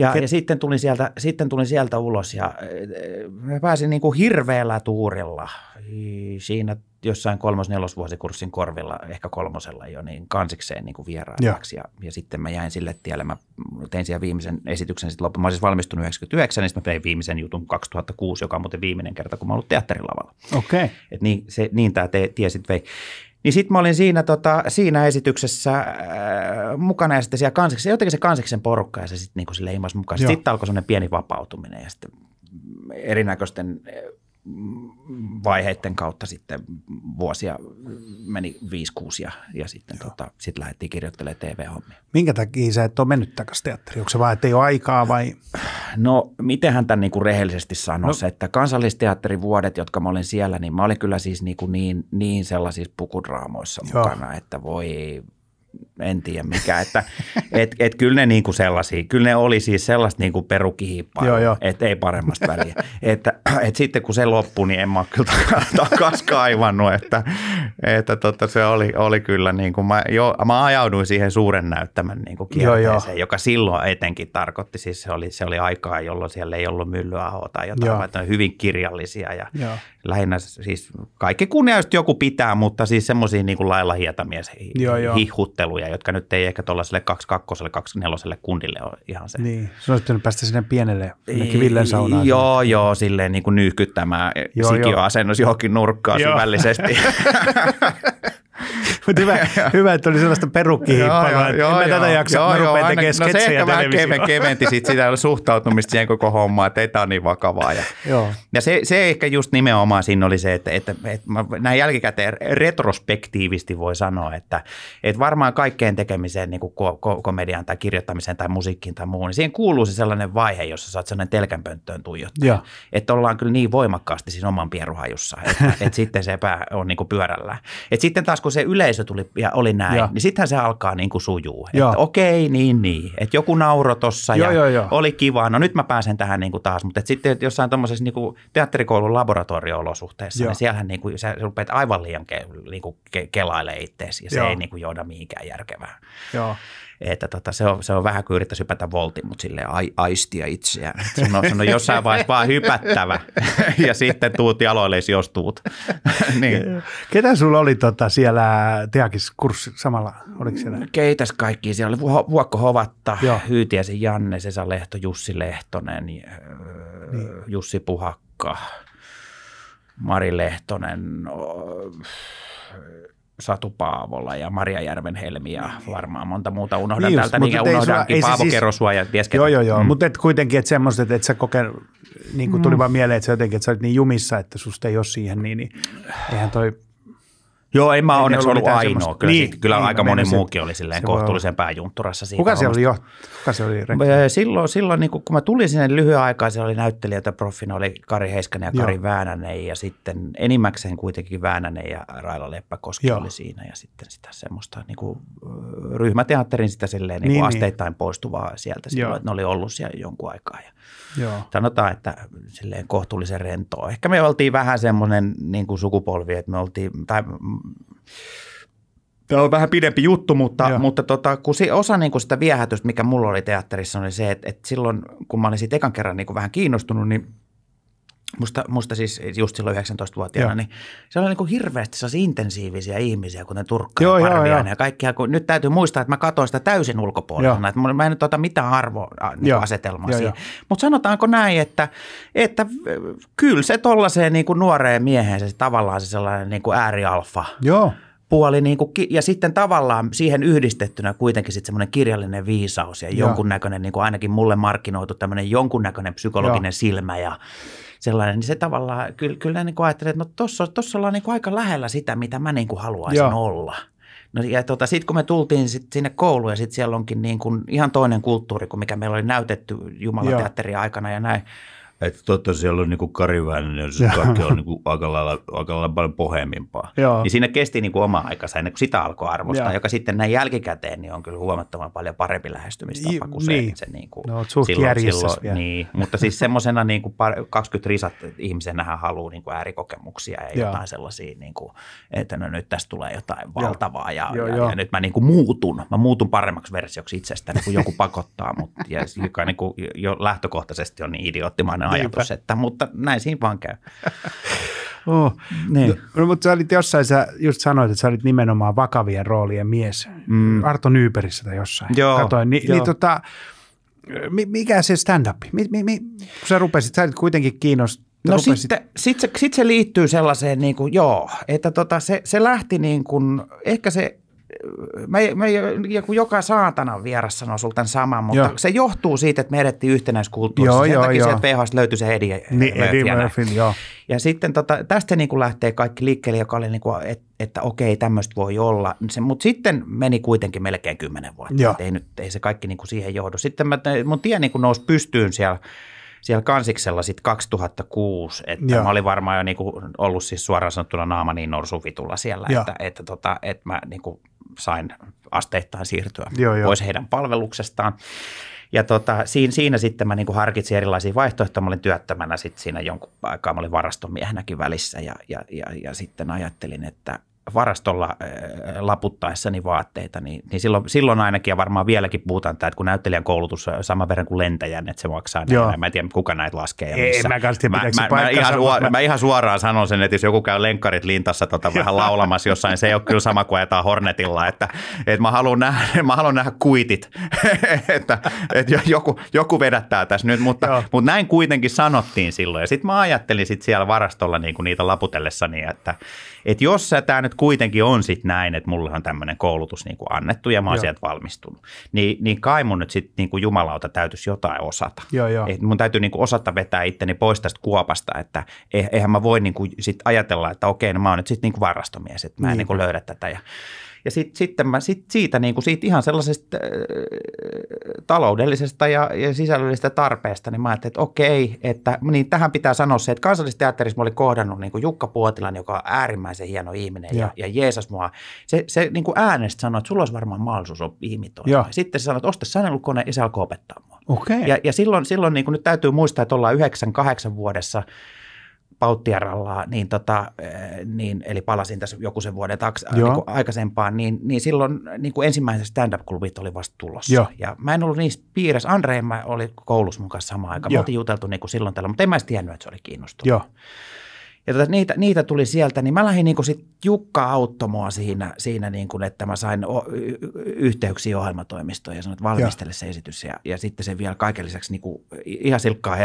S2: Ja, Ket... ja sitten, tulin sieltä, sitten tulin sieltä ulos ja mä eh, eh, pääsin niin kuin hirveällä tuurilla siinä jossain kolmos-nelosvuosikurssin korvilla, ehkä kolmosella jo, niin kansikseen niin kuin Ja. ja, ja, sitten mä jäin sille tielle, mä tein siellä viimeisen esityksen sitten loppuun. Mä siis valmistunut 99, niin sitten mä tein viimeisen jutun 2006, joka on muuten viimeinen kerta, kun mä ollut teatterilavalla. Okei. Okay. niin, niin tämä tie sitten vei. Niin sitten mä olin siinä, tota, siinä esityksessä äh, mukana ja sitten siellä kansiksi, jotenkin se kansiksen porukka ja se sitten niin sille ilmas mukaan. Sitten alkoi semmoinen pieni vapautuminen ja sitten erinäköisten vaiheiden kautta sitten vuosia meni 5-6 ja, ja sitten tota, sit lähdettiin kirjoittelemaan TV-hommia. Minkä
S1: takia sä et ole mennyt takaisin teatteriin? Onko se vaan, että ei ole aikaa vai?
S2: No, miten hän tämän niin kuin rehellisesti sanoi, no. että kansallisteatterin vuodet, jotka mä olin siellä, niin mä olin kyllä siis niin, niin, niin sellaisissa pukudraamoissa Joo. mukana, että voi en tiedä mikä. Että et, et kyllä ne niinku sellaisia, kyllä ne oli siis sellaista niinku perukihiippaa, että ei paremmasta väliä. että äh, et sitten kun se loppui, niin en mä kyllä takas kaivannut, että, että totta, se oli, oli kyllä niin kuin mä, jo, mä ajauduin siihen suuren näyttämän niinku kierteeseen, joka silloin etenkin tarkoitti, siis se oli, se oli aikaa, jolloin siellä ei ollut myllyahoa tai jotain, vaan hyvin kirjallisia ja, joo lähinnä siis kaikki kunnia, joku pitää, mutta siis semmoisia niin lailla hietamies hihutteluja, jotka nyt ei ehkä tuollaiselle 22 24 kundille ole ihan se.
S1: Niin, sun olisi pitänyt päästä sinne pienelle kivillen saunaan. Joo,
S2: sen. joo, silleen niin kuin nyyhkyttämään joo, sikioasennus johonkin nurkkaan syvällisesti.
S1: Mutta hyvä, hyvä, että oli sellaista perukkihippaa. Joo, joo, mä tätä jaksa, joo, mä rupean joo, tekemään sketsejä No se ehkä vähän keventi sit
S2: sitä suhtautumista siihen koko hommaan, että ei tämä on niin vakavaa. Ja, joo. ja se, se, ehkä just nimenomaan siinä oli se, että, että, että näin jälkikäteen retrospektiivisti voi sanoa, että, että varmaan kaikkeen tekemiseen niin kuin komedian komediaan tai kirjoittamiseen tai musiikkiin tai muuhun, niin siihen kuuluu se sellainen vaihe, jossa sä oot sellainen telkänpönttöön tuijottaa. Että ollaan kyllä niin voimakkaasti siinä oman pieruhajussa, että, että sitten se pää on niin kuin pyörällä. että sitten taas kun se yle yleisö tuli ja oli näin, ja. niin sittenhän se alkaa niin kuin sujuu. Että okei, niin niin. Että joku nauro tossa ja, ja, ja oli kiva. No nyt mä pääsen tähän niin kuin taas. Mutta sitten jossain tuommoisessa niin kuin teatterikoulun laboratorio-olosuhteessa, ja. niin siellähän niin kuin, sä rupeat aivan liian ke, niin kuin ke, kelailemaan itseäsi ja se ei niin kuin johda mihinkään järkevää. Joo että tota, se, on, se on vähän kuin yrittäisi hypätä voltin, mutta sille ai, aistia itseään. Sun on, sun on jossain vaiheessa vaan hypättävä ja sitten tuut jaloillesi, jos tuut. niin.
S1: Ketä sulla oli tota, siellä kurssi samalla? Oliko
S2: siellä? Mm, keitäs kaikki. Siellä oli Vuokko Hovatta, Joo. Hyytiäisen Janne, Sesa Lehto, Jussi Lehtonen, äh, niin. Jussi Puhakka, Mari Lehtonen, Satu Paavola ja Maria Järvenhelmi ja niin. varmaan monta muuta unohdan niin, tältä, niin unohdankin, Paavo siis, Kerosua ja ties Joo, joo, joo, mm. mutta
S1: et kuitenkin, että semmoiset, että et sä koken, niin kuin tuli mm. vaan mieleen, että sä jotenkin, että sä olit niin jumissa, että susta ei ole siihen, niin, niin eihän toi
S2: Joo, en mä ei onneksi ollut, ollut ainoa. Kyllä, niin, siitä, kyllä niin, aika no moni se, muukin oli silleen kohtuullisen pääjuntturassa. Siitä Kuka se oli jo? Kuka se oli rekryä? Silloin, silloin niin kun mä tulin sinne lyhyen aikaa, siellä oli näyttelijöitä profina oli Kari Heiskanen ja Kari Joo. Väänänen ja sitten enimmäkseen kuitenkin Väänänen ja Raila Leppäkoski Joo. oli siinä ja sitten sitä semmoista niin kuin, ryhmäteatterin sitä silleen, niinku niin, niin, asteittain poistuvaa sieltä silloin, että ne oli ollut siellä jonkun aikaa. Ja Joo. Sanotaan, että silleen kohtuullisen rentoa. Ehkä me oltiin vähän semmoinen niin kuin sukupolvi, että me oltiin, tai Tämä on vähän pidempi juttu, mutta, mutta tota, kun se osa niin kuin sitä viehätystä, mikä mulla oli teatterissa, oli se, että, että silloin kun mä olin siitä ekan kerran niin kuin vähän kiinnostunut, niin Musta, musta siis just silloin 19-vuotiaana, niin se oli niin kuin hirveästi intensiivisiä ihmisiä, kuten Turkka joo, ja Parviainen ja kaikkia. Kun, nyt täytyy muistaa, että mä katsoin sitä täysin ulkopuolella, että mä en nyt ota mitään arvoasetelmaa niinku siihen. Mutta sanotaanko näin, että, että äh, kyllä se tuollaiseen niin kuin nuoreen mieheen se tavallaan se sellainen niin kuin äärialfa. Joo puoli, niin kuin, ja sitten tavallaan siihen yhdistettynä kuitenkin sitten semmoinen kirjallinen viisaus ja, ja. jonkunnäköinen, niin kuin ainakin mulle markkinoitu tämmöinen jonkunnäköinen psykologinen ja. silmä ja sellainen, niin se tavallaan, kyllä, kyllä niin kuin että no tuossa tossa ollaan niin aika lähellä sitä, mitä mä niin kuin haluaisin Joo. olla. No ja tota, sitten kun me tultiin sit sinne kouluun ja sitten siellä onkin niin kuin ihan toinen kulttuuri kuin mikä meillä oli näytetty Jumalan teatterin aikana ja näin, että totta siellä on niinku Kariväinen, niin se kaikki on niinku aika, lailla, aika lailla paljon pohjemmimpaa. Ja Niin siinä kesti niinku oma aikansa ennen kuin sitä alkoi arvostaa, Joo. joka sitten näin jälkikäteen niin on kyllä huomattavan paljon parempi lähestymistapa kuin niin. se, niin se niinku no, silloin, silloin vielä. niin. Mutta siis semmoisena niinku 20 risat ihmisenähän haluaa niinku äärikokemuksia ja Joo. jotain sellaisia, niinku, että no nyt tästä tulee jotain valtavaa ja, Joo, ja, jo. ja nyt mä niinku muutun. Mä muutun paremmaksi versioksi itsestäni, kun joku pakottaa mut ja joka niinku jo lähtökohtaisesti on niin idioottimainen ajatus, että, mutta näin siinä vaan käy.
S1: Oh. Niin. No, no mutta sä olit jossain, sä just sanoit, että sä olit nimenomaan vakavien roolien mies. Mm. Arto Nyyperissä tai jossain. Joo. Katoin. Ni, niin Joo. Niin tota,
S2: mikä se stand-up? Mi, mi, mi, kun sä rupesit, sä olit kuitenkin kiinnostunut No sitten sit se, sit se liittyy sellaiseen, niin kuin, joo, että tota, se, se lähti niin kuin, ehkä se mä, mä, joku joka saatanan vieras sanoo sulta tämän saman, mutta joo. se johtuu siitä, että me edettiin yhtenäiskulttuurissa. Joo, Sen joo, takia joo. sieltä VHS löytyi se Eddie, eh, niin, Eddie Murphyn, joo. Ja sitten tota, tästä niin kuin lähtee kaikki liikkeelle, joka oli, niin kuin, että, että okei, tämmöistä voi olla. Mutta sitten meni kuitenkin melkein kymmenen vuotta. Joo. Ei, nyt, ei se kaikki niin kuin siihen johdu. Sitten mä, mun tie niin kuin nousi pystyyn siellä siellä kansiksella sitten 2006, että Joo. mä olin varmaan jo niinku ollut siis suoraan sanottuna naama niin norsuvitulla siellä, Joo. että, että, tota, että mä niinku sain asteittain siirtyä joo, joo. pois heidän palveluksestaan. Ja tota, siinä, siinä sitten mä niinku harkitsin erilaisia vaihtoehtoja. Mä olin työttömänä sitten siinä jonkun aikaa. Mä olin varastomiehenäkin välissä ja, ja, ja, ja sitten ajattelin, että varastolla äh, laputtaessani vaatteita, niin, niin silloin, silloin ainakin ja varmaan vieläkin puhutaan tämä, että kun näyttelijän koulutus on saman verran kuin lentäjän, että se maksaa Joo. näin. Mä en tiedä, kuka näitä laskee Ei, mä, tiedä, mä, mä, mä, ihan mä, mä, ihan suoraan sanon sen, että jos joku käy lenkkarit lintassa tota, vähän laulamassa jossain, se ei ole kyllä sama kuin ajetaan Hornetilla, että, että mä, haluan nähdä, mä haluan nähdä kuitit, että, että joku, joku vedättää tässä nyt, mutta, mutta näin kuitenkin sanottiin silloin ja sitten mä ajattelin sit siellä varastolla niin kuin niitä laputellessani, että – että jos sä tämä nyt kuitenkin on sitten näin, että mulle on tämmöinen koulutus niin kuin annettu ja mä oon sieltä valmistunut, niin, niin kai mun nyt sitten niin jumalauta täytyisi jotain osata. Joo, jo. Et mun täytyy niin kuin osata vetää itteni pois tästä kuopasta, että eh, eihän mä voi niin kuin sit ajatella, että okei, no mä oon nyt sitten niin varastomies, että mä en niin. Niin kuin löydä tätä ja – ja sitten sit mä sit siitä, niin kuin siitä ihan sellaisesta äh, taloudellisesta ja, ja sisällöllisestä tarpeesta, niin mä ajattelin, että okei, että niin tähän pitää sanoa se, että kansallisteatterissa mä olin kohdannut niin kuin Jukka Puotilan, joka on äärimmäisen hieno ihminen ja, ja, Jeesus mua. Se, se niin kuin äänestä sanoi, että sulla olisi varmaan mahdollisuus imitoida. Sitten se sanoi, että osta sanelukone ja se alkoi opettaa mua. Okay. Ja, ja silloin, silloin niin kuin nyt täytyy muistaa, että ollaan 98 vuodessa – Pauttiaralla, niin tota, eh, niin, eli palasin tässä joku sen vuoden taks, niin kuin aikaisempaan, niin, niin silloin niin kuin ensimmäisen stand-up-klubit oli vasta tulossa. Joo. Ja mä en ollut niissä piirissä, Andre mä oli koulussa mun kanssa samaan aikaan, Mä oltiin juteltu niin kuin silloin tällä, mutta en mä edes tiennyt, että se oli kiinnostunut. Joo. Ja tota, niitä, niitä tuli sieltä, niin mä lähdin niin sit Jukka Auttomoa siinä, siinä niin kuin, että mä sain o- y- yhteyksiä ohjelmatoimistoon ja sanoin, että valmistele ja. se esitys. Ja, ja sitten se vielä kaiken lisäksi niin kuin, ihan silkkaa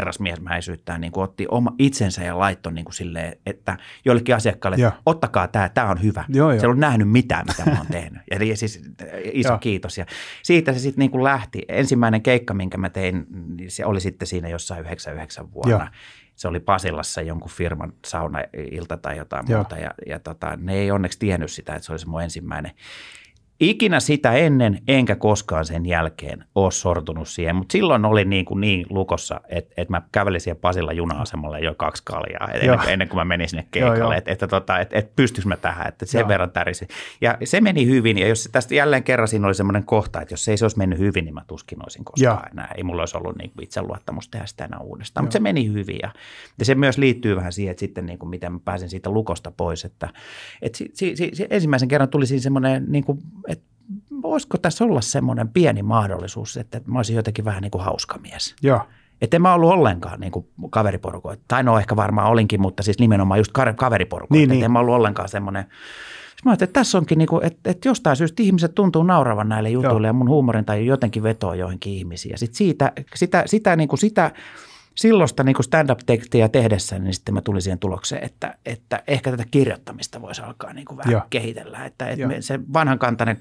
S2: syyttää, niin kuin otti oma itsensä ja laittoi niin kuin silleen, että joillekin asiakkaille, ja. ottakaa tämä, tämä on hyvä. Joo, joo. Se on nähnyt mitään, mitä mä oon tehnyt. ja siis iso ja. kiitos. Ja siitä se sitten niin kuin lähti. Ensimmäinen keikka, minkä mä tein, niin se oli sitten siinä jossain 99 vuonna. Ja se oli Pasilassa jonkun firman saunailta tai jotain Joo. muuta. Ja, ja tota, ne ei onneksi tiennyt sitä, että se olisi mun ensimmäinen ikinä sitä ennen enkä koskaan sen jälkeen ole sortunut siihen, mutta silloin oli niin, kuin niin lukossa, että, että mä kävelin siellä Pasilla juna asemalla jo kaksi kaljaa et ennen, ennen kuin mä menin sinne keikalle, joo, joo. että, että, tota, että, että pystyis mä tähän, että sen joo. verran tärisin. Ja se meni hyvin ja jos tästä jälleen kerran siinä oli semmoinen kohta, että jos se ei se olisi mennyt hyvin, niin mä tuskin olisin koskaan joo. enää. Ei mulla olisi ollut niin kuin luottamus tehdä sitä enää uudestaan, mutta se meni hyvin ja, ja se myös liittyy vähän siihen, että sitten niin kuin miten mä pääsen siitä lukosta pois, että, että si, si, si, ensimmäisen kerran tuli siinä semmoinen niin kuin voisiko tässä olla semmoinen pieni mahdollisuus, että mä olisin jotenkin vähän niin kuin hauska mies. Joo. Että en mä ollut ollenkaan niin kuin kaveriporukoita. Tai no ehkä varmaan olinkin, mutta siis nimenomaan just kaveriporukoita. Niin, niin. en mä ollut ollenkaan semmoinen. Mä että tässä onkin, niin kuin, että, että jostain syystä ihmiset tuntuu nauravan näille jutuille Joo. ja mun huumorin tai jotenkin vetoa joihinkin ihmisiin. Ja sit siitä, sitä, sitä, niin kuin sitä silloista niin kuin stand-up-tekstiä tehdessä, niin sitten mä tulin siihen tulokseen, että, että ehkä tätä kirjoittamista voisi alkaa niin kuin vähän Joo. kehitellä. Että, että me, se kantainen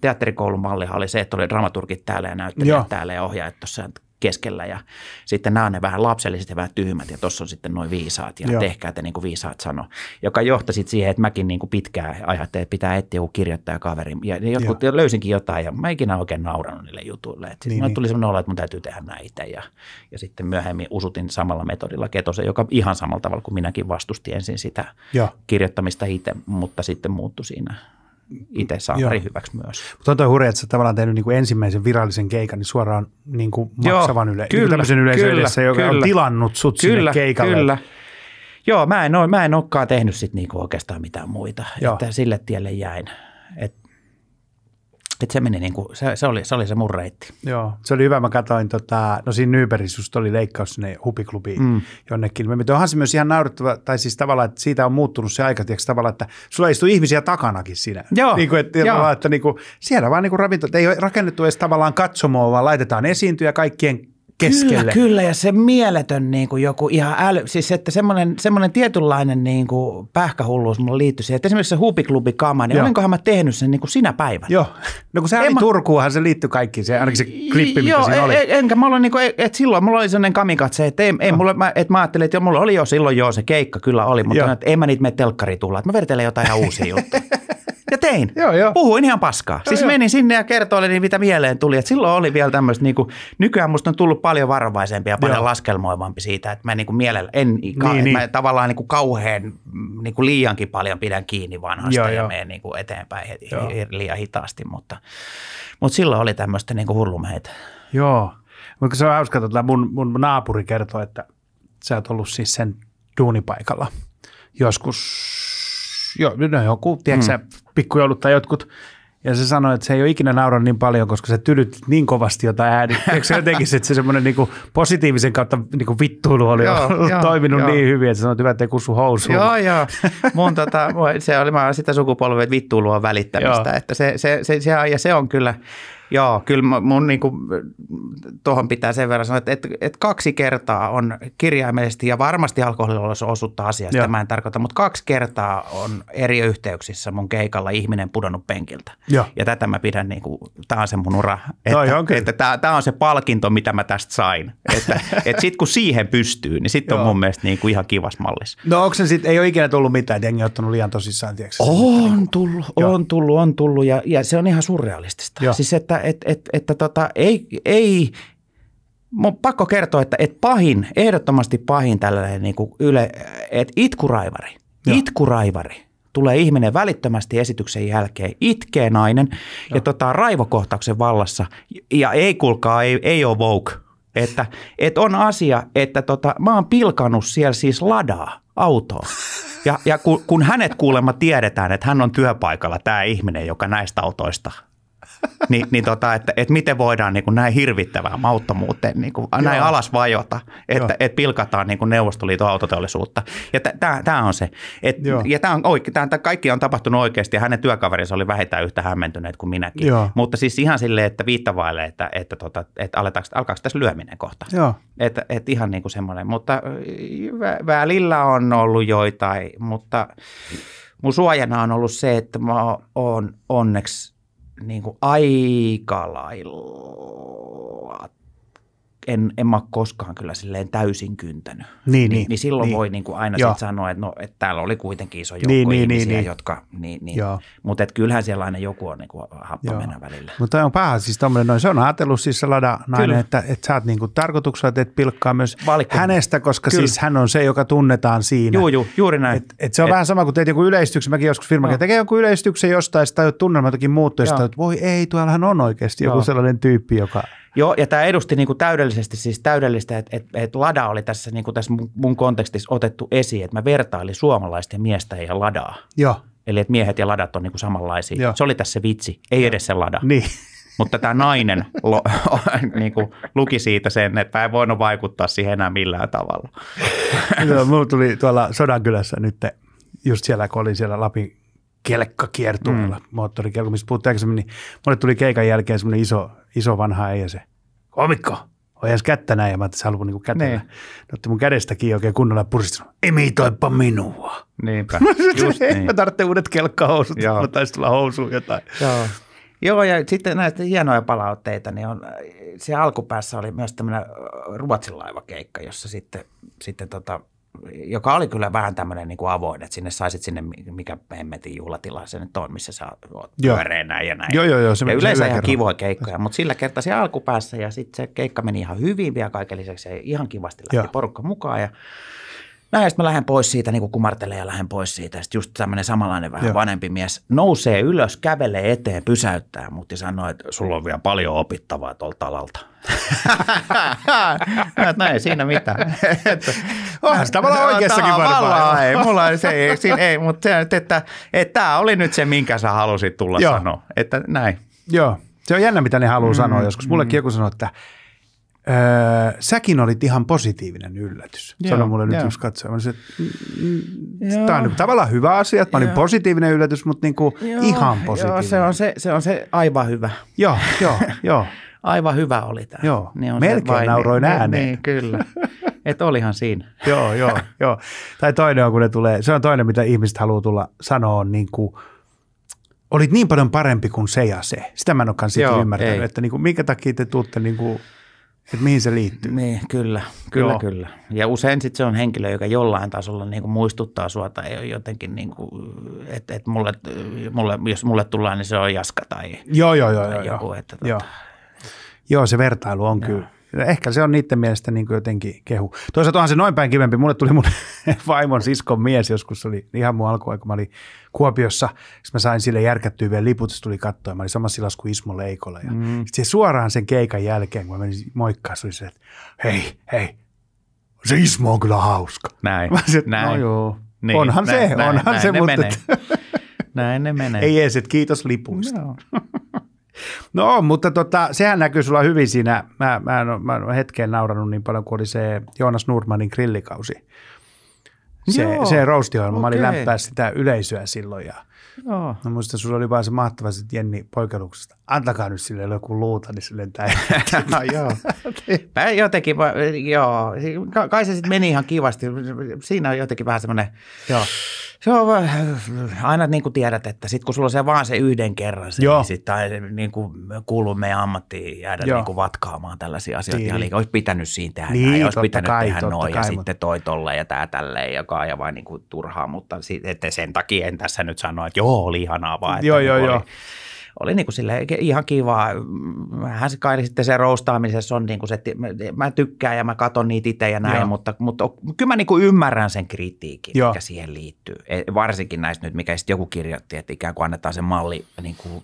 S2: teatterikoulun mallihan oli se, että oli dramaturgit täällä ja näyttelijät Joo. täällä ja ohjaajat tuossa keskellä. Ja sitten nämä on ne vähän lapselliset ja vähän tyhmät ja tuossa on sitten noin viisaat ja Joo. tehkää te niin kuin viisaat sano. Joka johti sitten siihen, että mäkin niin kuin pitkään ajattelin, että pitää etsiä joku kirjoittaja kaveri. Ja jotkut Joo. löysinkin jotain ja mä ikinä oikein nauranut niille jutuille. Sitten niin, niin. tuli sellainen olo, että mun täytyy tehdä näitä. Ja, ja sitten myöhemmin usutin samalla metodilla Ketosen, joka ihan samalla tavalla kuin minäkin vastusti ensin sitä Joo. kirjoittamista itse, mutta sitten muuttui siinä itse saamari hyväksi myös.
S1: Mutta on toi hurja, että sä tavallaan tehnyt niin kuin ensimmäisen virallisen keikan niin suoraan niin
S2: kuin maksavan yle- kyllä, niin tämmöisen yleisön kyllä, edessä, joka kyllä, on tilannut sut kyllä, sinne keikalle. Kyllä. Joo, mä en, ole, mä en olekaan tehnyt sit niin kuin oikeastaan mitään muita, Joo. että sille tielle jäin. Et et se meni niin kuin, se, se, oli, se oli se mun reitti. Joo,
S1: se oli hyvä. Mä katsoin, tota, no siinä Nyyperissä oli leikkaus sinne hupiklubiin mm. jonnekin. Mä onhan se myös ihan naurettava, tai siis tavallaan, että siitä on muuttunut se aika, tiiäks, tavallaan, että sulla istuu ihmisiä takanakin siinä. Joo. Niin kuin, että, Joo. että niin kuin, siellä vaan niin kuin ravinto, ei ole rakennettu edes tavallaan katsomoa, vaan laitetaan esiintyjä kaikkien keskelle. Kyllä, kyllä ja
S2: se mieletön niin kuin joku ihan äly, siis että semmoinen, semmoinen tietynlainen niin kuin pähkähulluus mulla liittyy siihen, että esimerkiksi se kama, niin Joo. mä tehnyt sen niin kuin sinä päivänä. Joo, no kun se oli mä... Turkuuhan, se liittyy kaikki, se, ainakin se klippi, mitä Joo, siinä e- oli. En, enkä, mä olin niin kuin, e- että silloin mulla oli semmoinen kamikatse, että, ei, ei mulla, mä, että mä ajattelin, että jo, mulla oli jo silloin jo se keikka kyllä oli, mutta en mä niitä mene telkkari tulla, että mä vertelen jotain ihan uusia juttuja. tein. Joo, joo. Puhuin ihan paskaa. Joo, siis joo. menin sinne ja kertoin, niin mitä mieleen tuli. Et silloin oli vielä tämmöistä, niin kuin, nykyään musta on tullut paljon varovaisempi ja paljon joo. laskelmoivampi siitä, että mä niin kuin mielellä, en, niin, ka, niin. Mä niin. tavallaan niin kuin kauhean mm, niin kuin liiankin paljon pidän kiinni vanhasta joo, ja menen niin kuin eteenpäin heti, joo. liian hitaasti, mutta, mutta silloin oli tämmöistä niin kuin hullumeita.
S1: Joo, mutta se on hauska, että tota, mun, mun naapuri kertoi, että sä oot ollut siis sen duunipaikalla joskus jo, no joku, tiedätkö mm. pikkujoulut tai jotkut, ja se sanoi, että se ei ole ikinä naura niin paljon, koska se tylyt niin kovasti
S2: jotain ääni. Eikö se jotenkin se, että se semmoinen niinku positiivisen kautta niinku vittuilu oli joo, joo, toiminut joo. niin
S1: hyvin, että sanoit, että hyvä, ettei kussu housuun. Joo,
S2: joo. Mun tota, se oli mä sitä sukupolvea, että vittuilu on välittämistä. Joo. Että se, se, se, se, ja se on kyllä, Joo, kyllä mun niin kuin, tuohon pitää sen verran sanoa, että, että, että kaksi kertaa on kirjaimellisesti ja varmasti alkoholilla osuutta asiasta, Joo. mä en tarkoita, mutta kaksi kertaa on eri yhteyksissä mun keikalla ihminen pudonnut penkiltä. Joo. Ja tätä mä pidän, niin tämä on se mun ura, että, okay. että tämä, tämä on se palkinto, mitä mä tästä sain. Että, että sitten kun siihen pystyy, niin sitten on mun mielestä niin kuin ihan kivas mallis.
S1: No onko se sitten, ei ole ikinä tullut mitään, että jengi ottanut liian tosissaan, tiedätkö? On, tullut, on tullut,
S2: on tullut, on tullut ja, ja se on ihan surrealistista. Joo. Siis että että, että, että, että tota, ei, ei Mun on pakko kertoa, että, että pahin, ehdottomasti pahin tällainen niin kuin yle, että itkuraivari, Joo. itkuraivari tulee ihminen välittömästi esityksen jälkeen, itkee nainen Joo. ja tota, raivokohtauksen vallassa. Ja ei kulkaa, ei, ei ole woke. Että, et on asia, että tota, mä oon pilkanut siellä siis ladaa autoa. Ja, ja kun, kun hänet kuulemma tiedetään, että hän on työpaikalla tämä ihminen, joka näistä autoista niin, niin tota, että, että miten voidaan niin kuin näin hirvittävää mauttomuuteen niin kuin, näin Joo. alas vajota, että, Joo. että pilkataan niin kuin Neuvostoliiton autoteollisuutta. Ja tämä on se. Et, ja tämä on oike, tää, tää kaikki on tapahtunut oikeasti ja hänen työkaverinsa oli vähintään yhtä hämmentyneet kuin minäkin. Joo. Mutta siis ihan silleen, että viittavaille, että, että, tota, että aletaanko, alkaako tässä lyöminen kohta. Joo. Että, että ihan niin kuin semmoinen, mutta vä, välillä on ollut joitain, mutta mun suojana on ollut se, että mä oon onneksi – niin kuin aika lailla en, en mä ole koskaan kyllä silleen täysin kyntänyt. Niin, niin, niin silloin niin. voi niin kuin aina sit sanoa, että, no, että täällä oli kuitenkin iso joukko niin, niin ihmisiä, niin, niin. jotka, niin, niin. mutta kyllähän siellä aina joku on niin kuin happamena
S1: välillä. Mutta on paha, siis tommonen, noin, se on ajatellut siis se lada nainen, kyllä. että, että sä oot niin kuin tarkoituksella teet pilkkaa myös Valikko. hänestä, koska kyllä. siis hän on se, joka tunnetaan siinä.
S2: Juu, juu juuri näin. Et, et se on et, vähän
S1: sama kuin teet joku yleistyksen, mäkin joskus firma no. tekee joku yleistyksen jostain, sitä ei ole tunnelma jotakin muuttuu, ja sitä, että voi ei, tuollahan on oikeasti joku no. sellainen tyyppi, joka
S2: Joo, ja tämä edusti niinku täydellisesti siis täydellistä, että et, et Lada oli tässä, niinku tässä mun kontekstissa otettu esiin, että mä vertailin suomalaisten miestä ja Ladaa. Joo. Eli että miehet ja Ladat on niinku samanlaisia. Joo. Se oli tässä vitsi, ei Joo. edes se Lada. Niin. Mutta tämä nainen lo, niin kuin luki siitä sen, että mä en voinut vaikuttaa siihen enää millään tavalla. Joo,
S1: mulla tuli tuolla Sodankylässä nyt, just siellä kun olin siellä Lapin kelkkakiertueella, mm. moottorikelkka, mistä puhuttiin aikaisemmin, niin mulle tuli keikan jälkeen semmoinen iso, iso vanha äijä se, komikko, ojas kättä näin, ja mä tässä haluan niinku niin kätellä. Niin. otti mun kädestäkin oikein kunnolla puristunut, imitoipa minua. Niinpä, just niin. Mä
S2: tarvitsen uudet kelkkahousut, Joo. mä taisin tulla housuun jotain. Joo. Joo, ja sitten näitä hienoja palautteita, niin on, se alkupäässä oli myös tämmöinen Ruotsin laivakeikka, jossa sitten, sitten tota, joka oli kyllä vähän tämmöinen niin kuin avoin, että sinne saisit sinne, mikä hemmetin juhlatila se nyt on, missä sä oot näin ja näin. Joo, joo, joo. Se ja yleensä ihan kivoja keikkoja, mutta sillä kertaa se alkupäässä ja sitten se keikka meni ihan hyvin vielä kaiken lisäksi ja ihan kivasti lähti joo. porukka mukaan ja näin, sitten mä lähden pois siitä, niin kuin ja lähden pois siitä. Sitten just tämmöinen samanlainen vähän Joo. vanhempi mies nousee ylös, kävelee eteen, pysäyttää mut ja sanoo, että sulla on vielä paljon opittavaa tuolta alalta. no ei siinä mitään. Oh, onhan tavallaan no, oikeassakin varmaan. Ei, mulla se, ei, siinä, ei mutta se, että, että, että tämä oli nyt se, minkä sä halusit tulla Joo. sanoa. Että näin.
S1: Joo, se on jännä, mitä ne haluaa mm, sanoa joskus. Mullekin mm. joku sanoi, että – Öö, säkin olit ihan positiivinen yllätys. Joo, Sano mulle nyt jos yksi katsoja. Mä että mm, mm, tämä on nyt niinku tavallaan hyvä asia, että mä olin joo. positiivinen yllätys, mutta niin kuin joo, ihan positiivinen. Joo, se
S2: on se, se on se aivan hyvä. joo, joo, joo. Aivan hyvä oli tämä. Joo, niin on melkein se, niin. nauroin niin, ääneen. Niin, kyllä. Et olihan siinä. joo, joo,
S1: joo. Tai toinen on, kun ne tulee, se on toinen, mitä ihmiset haluaa tulla sanoa, on niin kuin, olit niin paljon parempi kuin se ja se. Sitä mä en ole ymmärtänyt, ei. että niin kuin, minkä takia te tuutte niin kuin – et mihin se liittyy. Niin, kyllä,
S2: kyllä, Joo. kyllä. Ja usein sitten se on henkilö, joka jollain tasolla niin kuin muistuttaa sua tai jotenkin, niin että et mulle, mulle, jos mulle tullaan, niin se on jaska tai Joo, joo, joo. Tai joo, joku, joo. Että, tuota, joo.
S1: joo, se vertailu on joo. kyllä ehkä se on niiden mielestä niin kuin jotenkin kehu. Toisaalta onhan se noin päin kivempi. Mulle tuli mun vaimon siskon mies joskus, oli ihan mun alkuaika, kun mä olin Kuopiossa. Sitten mä sain sille järkättyä vielä liput, se tuli kattoa. Mä olin samassa silas kuin Ismo Leikola. Ja mm. sit se suoraan sen keikan jälkeen, kun mä menin moikkaa, se oli se, että hei, hei, se Ismo on kyllä hauska.
S2: Näin, mä sit, no näin. No joo, niin, onhan näin, se, näin, onhan näin, se, näin, mutta...
S1: Menee. Näin ne menee. Ei ees, kiitos lipuista. No. No mutta tota, sehän näkyy sulla hyvin siinä. Mä, mä, en, ole, mä en hetkeen naurannut niin paljon kuin oli se Joonas Nurmanin grillikausi. Se, Joo. se roastiohjelma. Okay. Mä olin lämpää sitä yleisöä silloin ja – No. No muista sulla oli vaan se mahtava se Jenni poikeluksesta. Antakaa nyt sille joku luuta, niin sille tämä. no joo.
S2: Niin. Mä jotenkin, joo. Kai se sitten meni ihan kivasti. Siinä on jotenkin vähän semmoinen, joo. Se on aina niin kuin tiedät, että sitten kun sulla on se vaan se yhden kerran, se, Joo. niin sitten niin kuin kuuluu meidän ammattiin jäädä Joo. niin kuin vatkaamaan tällaisia asioita. Niin. Eli olisi pitänyt siinä tehdä niin, näin, olisi pitänyt kai, tehdä noin kai, ja mutta... sitten toi tolleen ja tää tälleen, joka on vain niin kuin turhaa, mutta sit, sen takia en tässä nyt sano, että joo, oli ihanaa vaan. Joo, niinku joo, oli, joo oli niin kuin sille ihan kiva. Hän se kai sitten se roustaamisessa on niin kuin se, mä tykkään ja mä katon niitä itse ja näin, Joo. mutta, mutta kyllä mä niin kuin ymmärrän sen kritiikin, Joo. mikä siihen liittyy. E, varsinkin näistä nyt, mikä sitten joku kirjoitti, että ikään kuin annetaan se malli niin kuin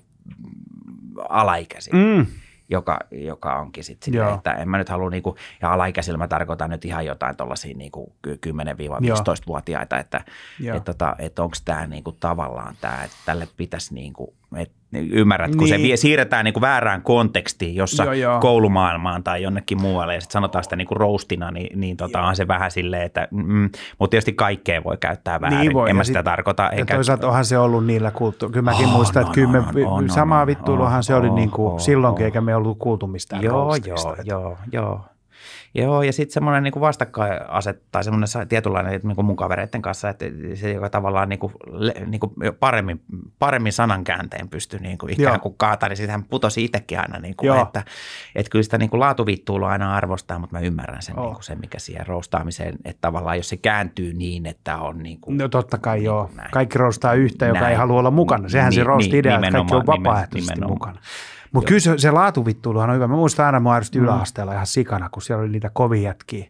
S2: alaikäisille. Mm joka, joka onkin sitten sitä, että en mä nyt halua, niinku, ja alaikäisillä mä tarkoitan nyt ihan jotain tuollaisia niinku 10-15-vuotiaita, että et, tota, et onko tämä niinku tavallaan tämä, että tälle pitäisi, niinku, että niin ymmärrät, kun niin. se siirretään niin kuin väärään kontekstiin, jossa joo, joo. koulumaailmaan tai jonnekin muualle, ja sitten sanotaan sitä niin kuin roustina, niin, niin tota, on se vähän silleen, että, mm, mm mutta tietysti kaikkea voi käyttää niin väärin, niin voi. en mä sitä sit, tarkoita. Ja toisaalta
S1: onhan se ollut niillä kulttu, kyllä mäkin oh, muistan, no, että kyllä no, me, no, samaa no, vittuiluahan no, se oli oh, niin kuin oh, silloinkin, oh. eikä me ollut kuultu mistään Joo, joo,
S2: joo, joo. Joo, ja sitten semmoinen niin vastakkainaset tai semmoinen tietynlainen niin kuin mun kavereiden kanssa, että se, joka tavallaan niin kuin, niin kuin paremmin, paremmin sanankäänteen pystyi niin kuin ikään kuin kaataa, niin hän putosi itsekin aina, niin kuin, että, että kyllä sitä niin kuin laatuvittuulla aina arvostaa, mutta mä ymmärrän sen, oh. niin kuin sen mikä siihen roustaamiseen, että tavallaan jos se kääntyy niin, että on niin
S1: kuin, No totta kai niin joo, näin. kaikki roustaa yhtä, joka näin. ei halua olla mukana, sehän niin, se roust-idea, että kaikki on vapaaehtoisesti nimenomaan. mukana. Mutta kyllä se, se laatuvittuiluhan on hyvä. Mä muistan aina, mun mm. yläasteella ihan sikana, kun siellä oli niitä kovia jätkiä,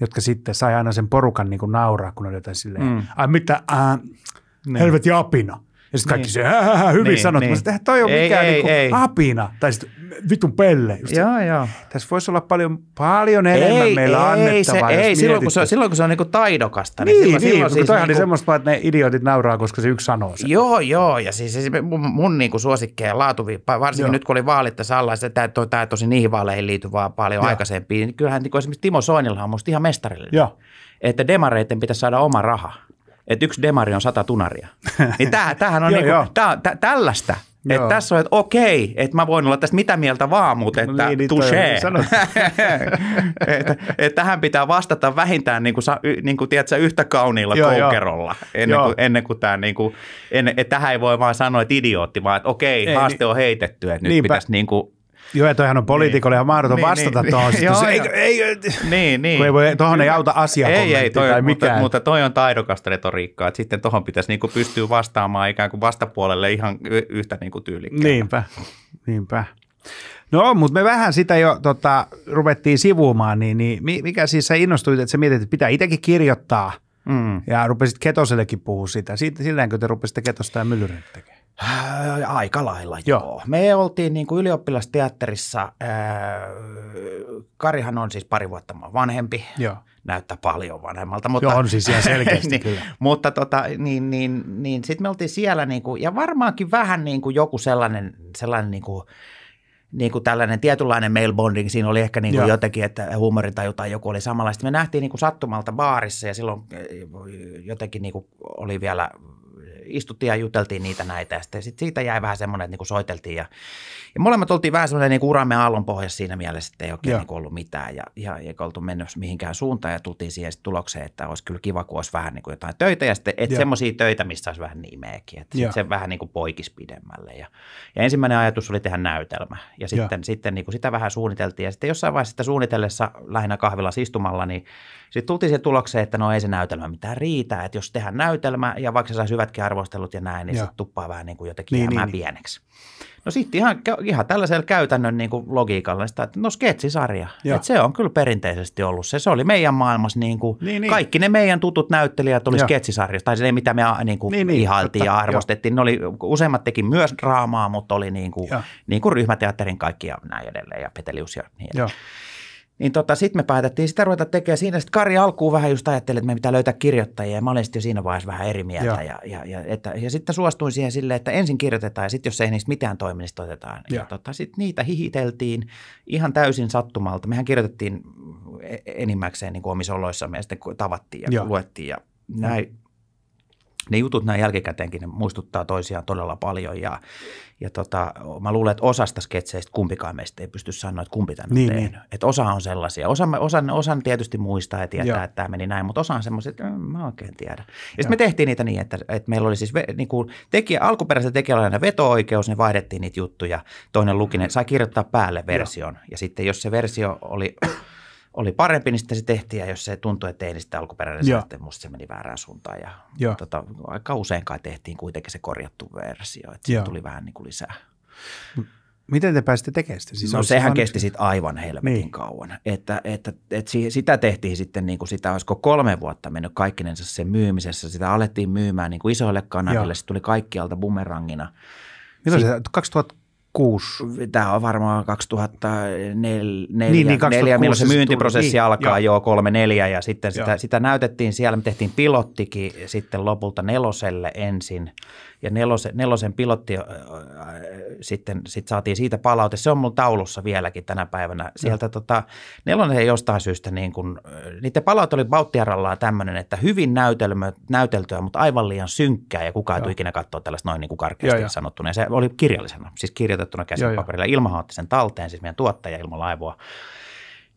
S1: jotka sitten sai aina sen porukan niin kuin nauraa, kun ne oli jotain silleen, mm. ai mitä, äh, niin. helvetin apina. Ja sitten kaikki niin. se, äh, hyvin niin, sanottu. Niin. Sitten, toi on ei, mikään ei, niinku ei. apina. Tai sitten vitun pelle. Just joo, joo.
S2: Tässä voisi olla paljon, paljon enemmän ei, meillä ei, annettavaa. Se, ei, silloin kun, se, silloin kun se on niinku taidokasta. Niin, niin, silloin, niin silloin siis toihan niinku...
S1: semmoista että ne idiotit nauraa, koska se yksi sanoo
S2: sen. Joo, joo. Ja siis, siis mun, mun niinku suosikkeen laatu, varsinkin joo. nyt kun oli vaalit tässä alla, se, tämä, tämä tosi niihin vaaleihin liittyy vaan paljon joo. aikaisempiin. Niin kyllähän niinku esimerkiksi Timo Soinilla on musta ihan mestarillinen. Joo. Että demareiden pitäisi saada oma raha että yksi demari on sata tunaria. Niin täh, tämähän on niinku, tää, tä, tällaista. Et tässä on, että okei, että mä voin olla tästä mitä mieltä vaan, mutta no että no, niin, niin touché. et, et tähän pitää vastata vähintään niin kuin, niin kuin, tiedätkö, yhtä kauniilla joo, koukerolla. Ennen, kuin, ennen kuin tämä, niin kuin, ennen, tähän ei voi vaan sanoa, että idiootti, vaan että okei, ei, haaste niin, on heitetty, että nyt pitäisi niin kuin,
S1: Joo, ja toihan on niin. poliitikolle niin. ihan mahdoton niin, vastata niin, tuohon. Joo, ei,
S2: ei, ei, niin, niin. ei voi, tuohon ei auta asia ei, ei, toi, tai mutta, Mutta toi on taidokasta retoriikkaa, että sitten tuohon pitäisi niinku pystyä vastaamaan ikään kuin vastapuolelle ihan yhtä niinku tyylikkää.
S1: Niinpä, niinpä. No, mutta me vähän sitä jo tota, ruvettiin sivuumaan, niin, niin mikä siis sä innostuit, että sä mietit, että pitää itsekin kirjoittaa –
S2: Mm. Ja rupesit Ketosellekin
S1: puhua sitä. Silläkö te rupesitte Ketosta ja Myllyrin tekemään?
S2: Äh, aika lailla, joo. joo. Me oltiin niin kuin ylioppilasteatterissa, ää, äh, Karihan on siis pari vuotta vanhempi, joo. näyttää paljon vanhemmalta. Mutta, joo, on siis ihan selkeästi niin, kyllä. Mutta tota, niin, niin, niin sitten me oltiin siellä niin kuin, ja varmaankin vähän niin kuin joku sellainen, sellainen niin kuin, niin kuin tällainen tietynlainen bonding, siinä oli ehkä niin kuin jotenkin, että huumori tai joku oli samanlaista. Me nähtiin niin kuin sattumalta baarissa ja silloin eh, jotenkin niin kuin oli vielä istuttiin ja juteltiin niitä näitä ja sitten sit siitä jäi vähän semmoinen, että niinku soiteltiin ja, ja molemmat oltiin vähän semmoinen niinku uramme aallon pohjassa siinä mielessä, että ei oikein niinku ollut mitään ja, ja eikä oltu mennyt mihinkään suuntaan ja tultiin siihen tulokseen, että olisi kyllä kiva, kun olisi vähän niinku jotain töitä ja sitten et semmoisia töitä, missä olisi vähän nimeäkin, että se vähän niinku poikisi pidemmälle ja, ja ensimmäinen ajatus oli tehdä näytelmä ja sitten, ja. sitten niinku sitä vähän suunniteltiin ja sitten jossain vaiheessa sitä suunnitellessa lähinnä kahvilla istumalla, niin sitten tultiin siihen tulokseen, että no ei se näytelmä mitään riitä, että jos tehdään näytelmä ja vaikka se saisi hyvätkin arvostelut ja näin, niin se tuppaa vähän niin kuin jotenkin niin, jäämään niin, niin. pieneksi. No sitten ihan, ihan tällaisella käytännön niin kuin logiikalla sitä, että no sketsisarja, että se on kyllä perinteisesti ollut se. Se oli meidän maailmassa, niin kuin niin, niin. kaikki ne meidän tutut näyttelijät oli Joo. tai se mitä me niinku niin kuin niin, ihailtiin jotta, ja arvostettiin. Jo. Ne oli, useimmat teki myös draamaa, mutta oli niin kuin, niin kuin ryhmäteatterin kaikki ja näin edelleen ja Petelius ja niin edelleen. Joo. Niin tota, sitten me päätettiin sitä ruveta tekemään siinä. Sitten Kari alkuun vähän just ajatteli, että me pitää löytää kirjoittajia. Ja mä olin sitten jo siinä vaiheessa vähän eri mieltä. Ja, ja, ja, että, ja sitten suostuin siihen silleen, että ensin kirjoitetaan ja sitten jos ei niistä mitään toimi, niin otetaan. Ja, Ja tota, sitten niitä hihiteltiin ihan täysin sattumalta. Mehän kirjoitettiin e-, enimmäkseen niin kuin omissa oloissamme ja sitten tavattiin ja ja. luettiin ja näin. Ja ne jutut näin jälkikäteenkin, ne muistuttaa toisiaan todella paljon ja, ja tota, mä luulen, että osasta sketseistä kumpikaan meistä ei pysty sanoa, että kumpi tämän niin, on tehnyt. Niin. Et osa on sellaisia. Osa, osan, osan tietysti muistaa ja tietää, Joo. että tämä meni näin, mutta osa on semmoisia, että mm, mä oikein tiedä. Ja sitten me tehtiin niitä niin, että, että meillä oli siis niin kuin tekijä, alkuperäisen tekijällä aina veto-oikeus, ne vaihdettiin niitä juttuja. Toinen lukinen sai kirjoittaa päälle version. Joo. Ja sitten jos se versio oli oli parempi, niin sitten se tehtiin, ja jos se tuntui, että ei, niin sitten alkuperäinen sitten musta se meni väärään suuntaan. Ja, ja. Tota, aika usein kai tehtiin kuitenkin se korjattu versio, että se tuli vähän niin kuin lisää.
S1: Miten te pääsitte tekemään sitä? Siis no sehän se kesti sitten aivan helvetin niin.
S2: kauan. Että, että, että sitä tehtiin sitten, niin kuin sitä olisiko kolme vuotta mennyt kaikkinensa se myymisessä. Sitä alettiin myymään niin kuin isoille kanaville, se tuli kaikkialta bumerangina. Milloin se, 2000? 2006. Tämä on varmaan 2004, niin, niin 2004 milloin se siis myyntiprosessi tuli. Niin, alkaa, niin, joo, kolme neljä ja sitten sitä, sitä näytettiin siellä, me tehtiin pilottikin sitten lopulta neloselle ensin ja nelosen, nelosen pilotti äh, sitten sit saatiin siitä palaute. Se on mun taulussa vieläkin tänä päivänä. Sieltä tota, nelonen ei jostain syystä, niin kun, niiden palaute oli Bauttiarallaan tämmöinen, että hyvin näytelmä, näyteltyä, mutta aivan liian synkkää ja kukaan ei ikinä katsoa tällaista noin niin kuin karkeasti Joo, sanottuna. Ja se oli kirjallisena, siis kirjoitettuna käsipaperilla. Ilma sen talteen, siis meidän tuottaja Ilma Laivoa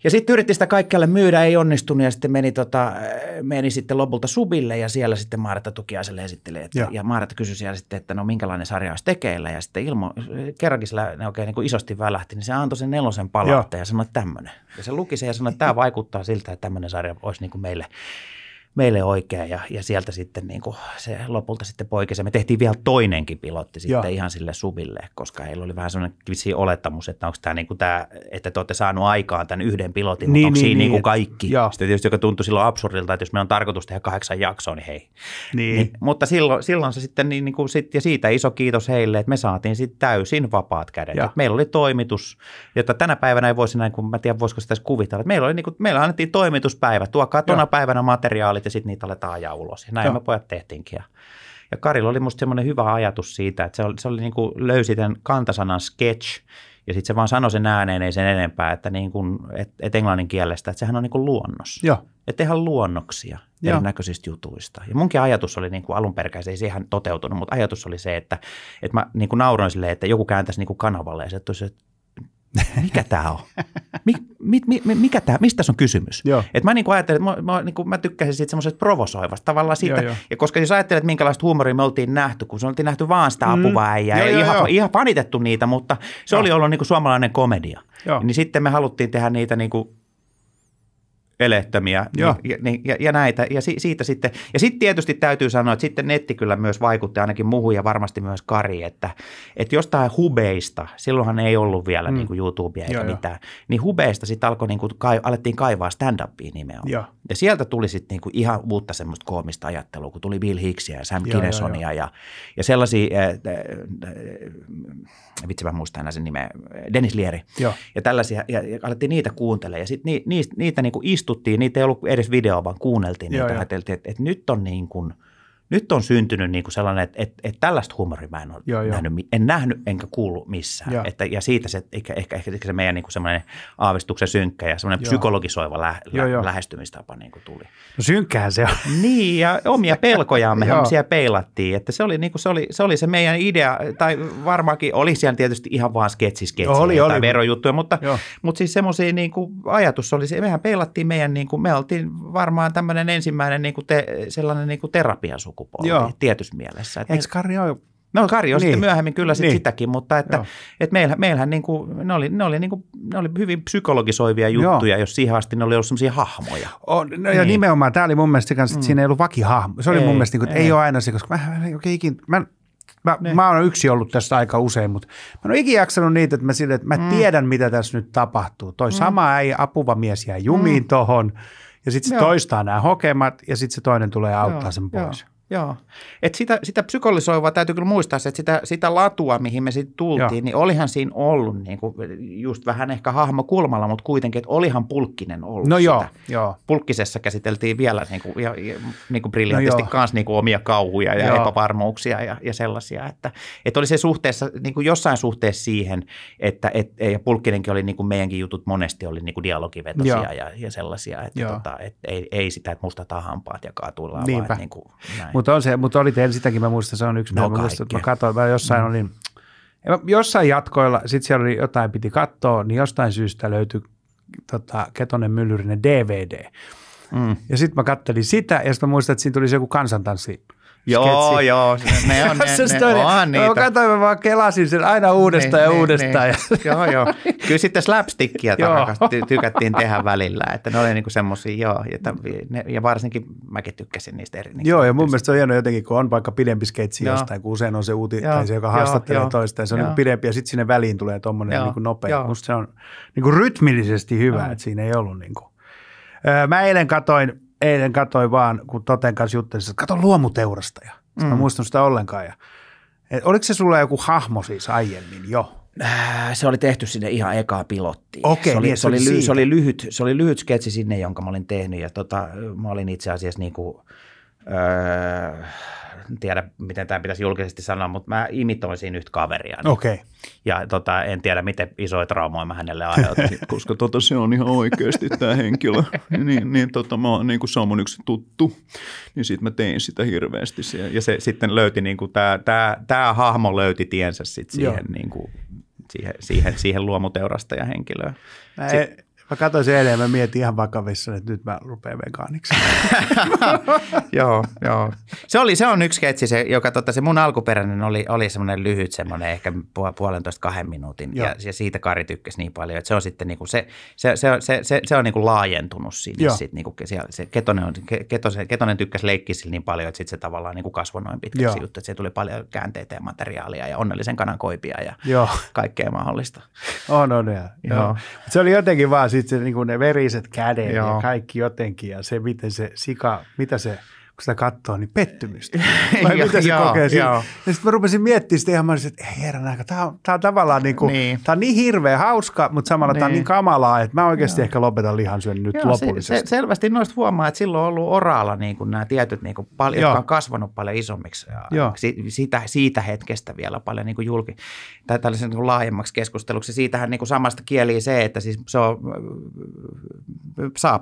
S2: ja sitten yritti sitä kaikkialle myydä, ei onnistunut ja sitten meni, tota, meni sitten lopulta subille ja siellä sitten Maaretta Tukiaiselle esitteli. Että, ja, ja Maaretta kysyi siellä sitten, että no minkälainen sarja olisi tekeillä ja sitten ilmo, kerrankin sillä ne oikein niin isosti välähti, niin se antoi sen nelosen palautteen ja, ja sanoi, että tämmöinen. Ja se luki sen ja sanoi, että tämä vaikuttaa siltä, että tämmöinen sarja olisi niin kuin meille meille oikea ja, ja sieltä sitten niin kuin se lopulta sitten poikesi. Me tehtiin vielä toinenkin pilotti sitten Joo. ihan sille subille, koska heillä oli vähän sellainen olettamus, että onko tämä, niin kuin tämä, että te olette saanut aikaan tämän yhden pilotin, niin, mutta onko niin, siinä niinku niin, niin kuin kaikki. Joo. Sitten tietysti joka tuntui silloin absurdilta, että jos meillä on tarkoitus tehdä kahdeksan jaksoa, niin hei. Niin. Niin, mutta silloin, silloin se sitten, niin, niin kuin sit, ja siitä iso kiitos heille, että me saatiin sitten täysin vapaat kädet. Joo. Meillä oli toimitus, jota tänä päivänä ei voisi näin, kun mä tiedän, voisiko sitä kuvitella. Meillä oli niin kuin, meillä annettiin toimituspäivä, tuokaa tuona päivänä materiaali maalit ja sitten niitä aletaan ajaa ulos. Ja näin Joo. me pojat tehtiinkin. Ja, ja Karilla oli musta semmoinen hyvä ajatus siitä, että se oli, se oli niin kuin löysi tämän kantasanan sketch, ja sitten se vaan sanoi sen ääneen, ei sen enempää, että niin kuin, et, et englannin kielestä, että sehän on niin kuin luonnos. Että tehdään luonnoksia Joo. erinäköisistä jutuista. Ja munkin ajatus oli niin kuin alun perkäin, se ei ihan toteutunut, mutta ajatus oli se, että, että mä niin kuin nauroin silleen, että joku kääntäisi niin kuin kanavalle ja se että mikä tämä on? Mik, mi, mi, mikä tää, mistä tässä on kysymys? Et mä niinku ajattelin, että mä, mä, niinku, mä tykkäsin siitä semmoisesta provosoivasta tavallaan siitä. Joo, Ja koska jos siis ajattelet, minkälaista huumoria me oltiin nähty, kun se oltiin nähty vaan sitä mm. ja joo, joo, ihan, joo. ihan panitettu niitä, mutta se joo. oli ollut niinku suomalainen komedia. Joo. Niin sitten me haluttiin tehdä niitä niinku elettömiä niin Ja, niin, ja, ja näitä. Ja si, siitä sitten, ja sitten tietysti täytyy sanoa, että sitten netti kyllä myös vaikutti ainakin muuhun ja varmasti myös Kari, että, että jostain hubeista, silloinhan ei ollut vielä mm. niin kuin YouTubea eikä Joo, mitään, jo. niin hubeista sitten alkoi niin kuin, kai, alettiin kaivaa stand-upia nimenomaan. Ja, Ja sieltä tuli sitten niin ihan uutta semmoista koomista ajattelua, kun tuli Bill Hicksia ja Sam Kinesonia ja, Ja, ja sellaisia, äh, äh, äh, vitsi mä muistan enää sen nimeä, Dennis Lieri. Ja, Ja tällaisia, ja, ja alettiin niitä kuuntelemaan ja sitten ni, niistä, niitä niin kuin istu istuttiin, niitä ei ollut edes videoa, vaan kuunneltiin niitä, ajateltiin, että, että nyt on niin kuin – nyt on syntynyt niin kuin sellainen, että, että, että tällaista huumoria mä en ole joo, nähnyt, joo. en nähnyt enkä kuullut missään. Joo. Että, ja siitä se, ehkä, ehkä, ehkä se meidän niin kuin semmoinen aavistuksen synkkä ja semmoinen joo. psykologisoiva lä, joo, lä, joo. lähestymistapa niin kuin tuli. No synkkää se on. Niin, ja omia pelkojamme siellä peilattiin. Että se, oli, niin kuin, se, oli, se oli se meidän idea, tai varmaankin oli siellä tietysti ihan vaan sketsisketsi sketsi oli, oli. verojuttuja, mutta, mutta siis semmoisia niin ajatus oli se, mehän peilattiin meidän, niin kuin, me oltiin varmaan tämmöinen ensimmäinen niin kuin te, sellainen niin kuin terapiasuku sukupolvi Joo. tietyssä mielessä. Eikö Kari ole No Kari on niin. sitten myöhemmin kyllä sit niin. sitäkin, mutta että, että meillä, meillähän niin kuin, ne oli, ne oli, niin kuin, ne oli hyvin psykologisoivia juttuja, Joo. jos siihen asti ne oli ollut semmoisia hahmoja. On, no, niin. Ja nimenomaan, tämä oli mun mielestä kanssa, että mm. siinä ei ollut
S1: vakihahmo. Se oli ei, mun mielestä, niin kuin, että ei. ei ole aina se, koska mä, mä, ikin, mä, mä, niin. mä oon yksi ollut tässä aika usein, mutta mä en ole ikinä jaksanut niitä, että mä, sille, että mä mm. tiedän, mitä tässä nyt tapahtuu. Toi mm. sama äijä, apuva mies jää jumiin mm. tohon ja sitten se Joo. toistaa nämä hokemat ja sitten se toinen tulee auttaa Joo. sen
S2: pois. Joo. Joo. Et sitä, sitä psykologisoivaa täytyy kyllä muistaa, että sitä, sitä latua, mihin me sitten tultiin, Joo. niin olihan siinä ollut niin kuin, just vähän ehkä hahmo kulmalla, mutta kuitenkin, että olihan Pulkkinen ollut no sitä. Jo, Pulkkisessa käsiteltiin vielä niin kuin, ja, ja, niin kuin briljantisti no kanssa niin kuin omia kauhuja ja joo. epävarmuuksia ja, ja sellaisia. Että, että oli se suhteessa, niin kuin jossain suhteessa siihen, että et, ja Pulkkinenkin oli niin kuin meidänkin jutut monesti oli niin kuin dialogivetosia ja, ja sellaisia, että tota, et, ei, ei sitä, että mustataan hampaat ja kaatuillaan, Niinpä. vaan niin kuin
S1: näin. Mutta, on se, mutta oli teillä sitäkin, mä muistan, se on yksi. No mä, muistan, että mä katsoin, mä jossain mm. olin, jossain jatkoilla, sitten siellä oli jotain piti katsoa, niin jostain syystä löytyi tota, Ketonen Myllyrinen DVD. Mm. Ja sitten mä kattelin sitä, ja sitten mä muistan, että siinä tuli se joku kansantanssi Joo, sketsi. joo. Ne on, ne, ne, ne, on niitä. Mä katsoin, mä vaan
S2: kelasin sen aina uudestaan ne, ja ne, niin, niin, uudestaan. Ne. Niin. Ja... joo, joo. Kyllä sitten slapstickia ty- tykättiin tehdä välillä, että ne oli niinku semmosia, joo. Että ne, ja varsinkin mäkin tykkäsin niistä eri.
S1: Niinku joo, ja mun mielestä se on hieno jotenkin, kun on vaikka pidempi sketsi joo. jostain, kun usein on se uuti, joo, tai se, joka joo, haastattelee joo, toista, ja se on joo. Niinku pidempi, ja sitten sinne väliin tulee tuommoinen niinku nopea. Joo. Musta se on niinku rytmillisesti hyvä, että siinä ei ollut niinku. Mä eilen katoin eilen katsoin vaan, kun Toten kanssa juttelin, että kato luomuteurastaja. Sitä mm. Mä muistan sitä ollenkaan. Ja, et, oliko se sulla joku hahmo
S2: siis aiemmin jo? Äh, se oli tehty sinne ihan ekaa pilottiin. Okei, se, oli, niin, se, oli, se, oli, se, oli lyhyt, se oli lyhyt sketsi sinne, jonka mä olin tehnyt. Ja tota, mä olin itse asiassa niin kuin, öö, äh, tiedä, miten tämä pitäisi julkisesti sanoa, mutta mä imitoin siinä yhtä kaveria. Niin Okei. Okay. Ja tota, en tiedä, miten isoja traumoja mä hänelle aiheutin. Koska tota, se on ihan oikeasti tämä henkilö. niin, niin, tota, mä, niin kun se on mun yksi tuttu, niin sitten mä tein sitä hirveästi. Siellä. Ja se sitten löyti, niin kuin tämä, tämä, tämä hahmo löyti tiensä sit siihen, niin kuin, siihen, siihen, siihen henkilöön. Mä, sitten, Mä
S1: katsoin sen eilen ja mä mietin ihan vakavissa, että nyt mä rupean vegaaniksi.
S2: joo, joo. Se, oli, se on yksi ketsi, se, joka totta, se mun alkuperäinen oli, oli semmoinen lyhyt, semmoinen ehkä puolentoista kahden minuutin. Ja, ja, siitä Kari tykkäsi niin paljon, että se on sitten niinku se, se, se, se, se, se on niinku laajentunut sinne. Joo. Sit niinku siellä, se ketonen, on, ketosen, ketonen tykkäsi leikkiä sillä niin paljon, että sitten se tavallaan niinku kasvoi noin pitkäksi joo. juttu. Että se tuli paljon käänteitä ja materiaalia ja onnellisen kanan koipia ja joo. kaikkea mahdollista.
S1: On, on, ja, joo. joo. Se oli jotenkin vaan sitten se, niin ne veriset kädet Joo. ja kaikki jotenkin ja se, miten se sika, mitä se kun sitä katsoo, niin pettymystä. Vai ja, mitä se joo, kokee siinä? Joo. Ja sitten mä rupesin miettimään sitä ihan, mä olisin, että ei herran aika, tämä on, tää on tavallaan kuin niinku- niin. Tää on niin hirveä hauska, mutta samalla niin. tämä on niin kamalaa, että mä oikeasti joo. ehkä lopetan lihansyön
S2: nyt joo, lopullisesti. Se, se, selvästi noista huomaa, että silloin on ollut oraalla kuin niinku nämä tietyt, niinku paljon, jotka on kasvanut paljon isommiksi. Ja siitä, siitä hetkestä vielä paljon kuin niinku julki, tai tällaisen niinku laajemmaksi keskusteluksi. Siitähän kuin samasta kieli se, että siis se on,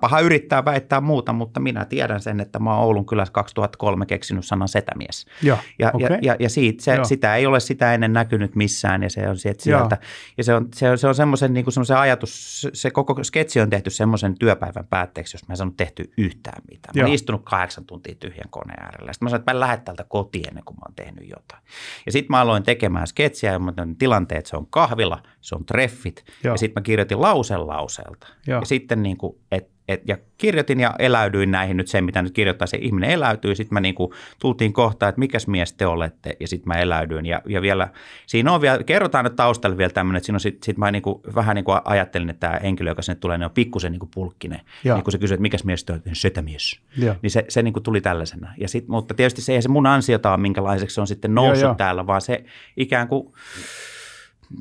S2: paha yrittää väittää muuta, mutta minä tiedän sen, että mä oon Oulun kyllä taas 2003 keksinyt sanan setämies. Ja, ja, okay. ja, ja, ja siitä, se, sitä ei ole sitä ennen näkynyt missään ja se on sieltä sieltä. Ja. Ja se on, se on, se on semmoisen niin ajatus, se koko sketsi on tehty semmoisen työpäivän päätteeksi, jos mä en sanonut tehty yhtään mitään. Mä olen istunut kahdeksan tuntia tyhjän koneen äärellä. Sitten mä sanoin, että mä lähden täältä kotiin ennen kuin mä oon tehnyt jotain. Ja sitten mä aloin tekemään sketsiä ja mä tilanteet, se on kahvila, se on treffit. Ja, Ja sitten mä kirjoitin lause lauseelta. Ja. Ja sitten niin kuin, että et, ja kirjoitin ja eläydyin näihin nyt sen, mitä nyt kirjoittaa, se ihminen eläytyy. Sitten mä niinku tultiin kohtaan, että mikäs mies te olette, ja sitten mä eläydyin. Ja, ja vielä, siinä on vielä, kerrotaan nyt taustalle vielä tämmöinen, että sitten sit, sit mä niinku, vähän niinku ajattelin, että tämä henkilö, joka sinne tulee, ne on pikkusen niinku pulkkinen. Ja. Niin kun se kysyy, että mikäs mies te olette, mies. Ja. Niin se, se niinku tuli tällaisena. Ja sit, mutta tietysti se ei se mun ansiota ole, minkälaiseksi se on sitten noussut ja, ja. täällä, vaan se ikään kuin –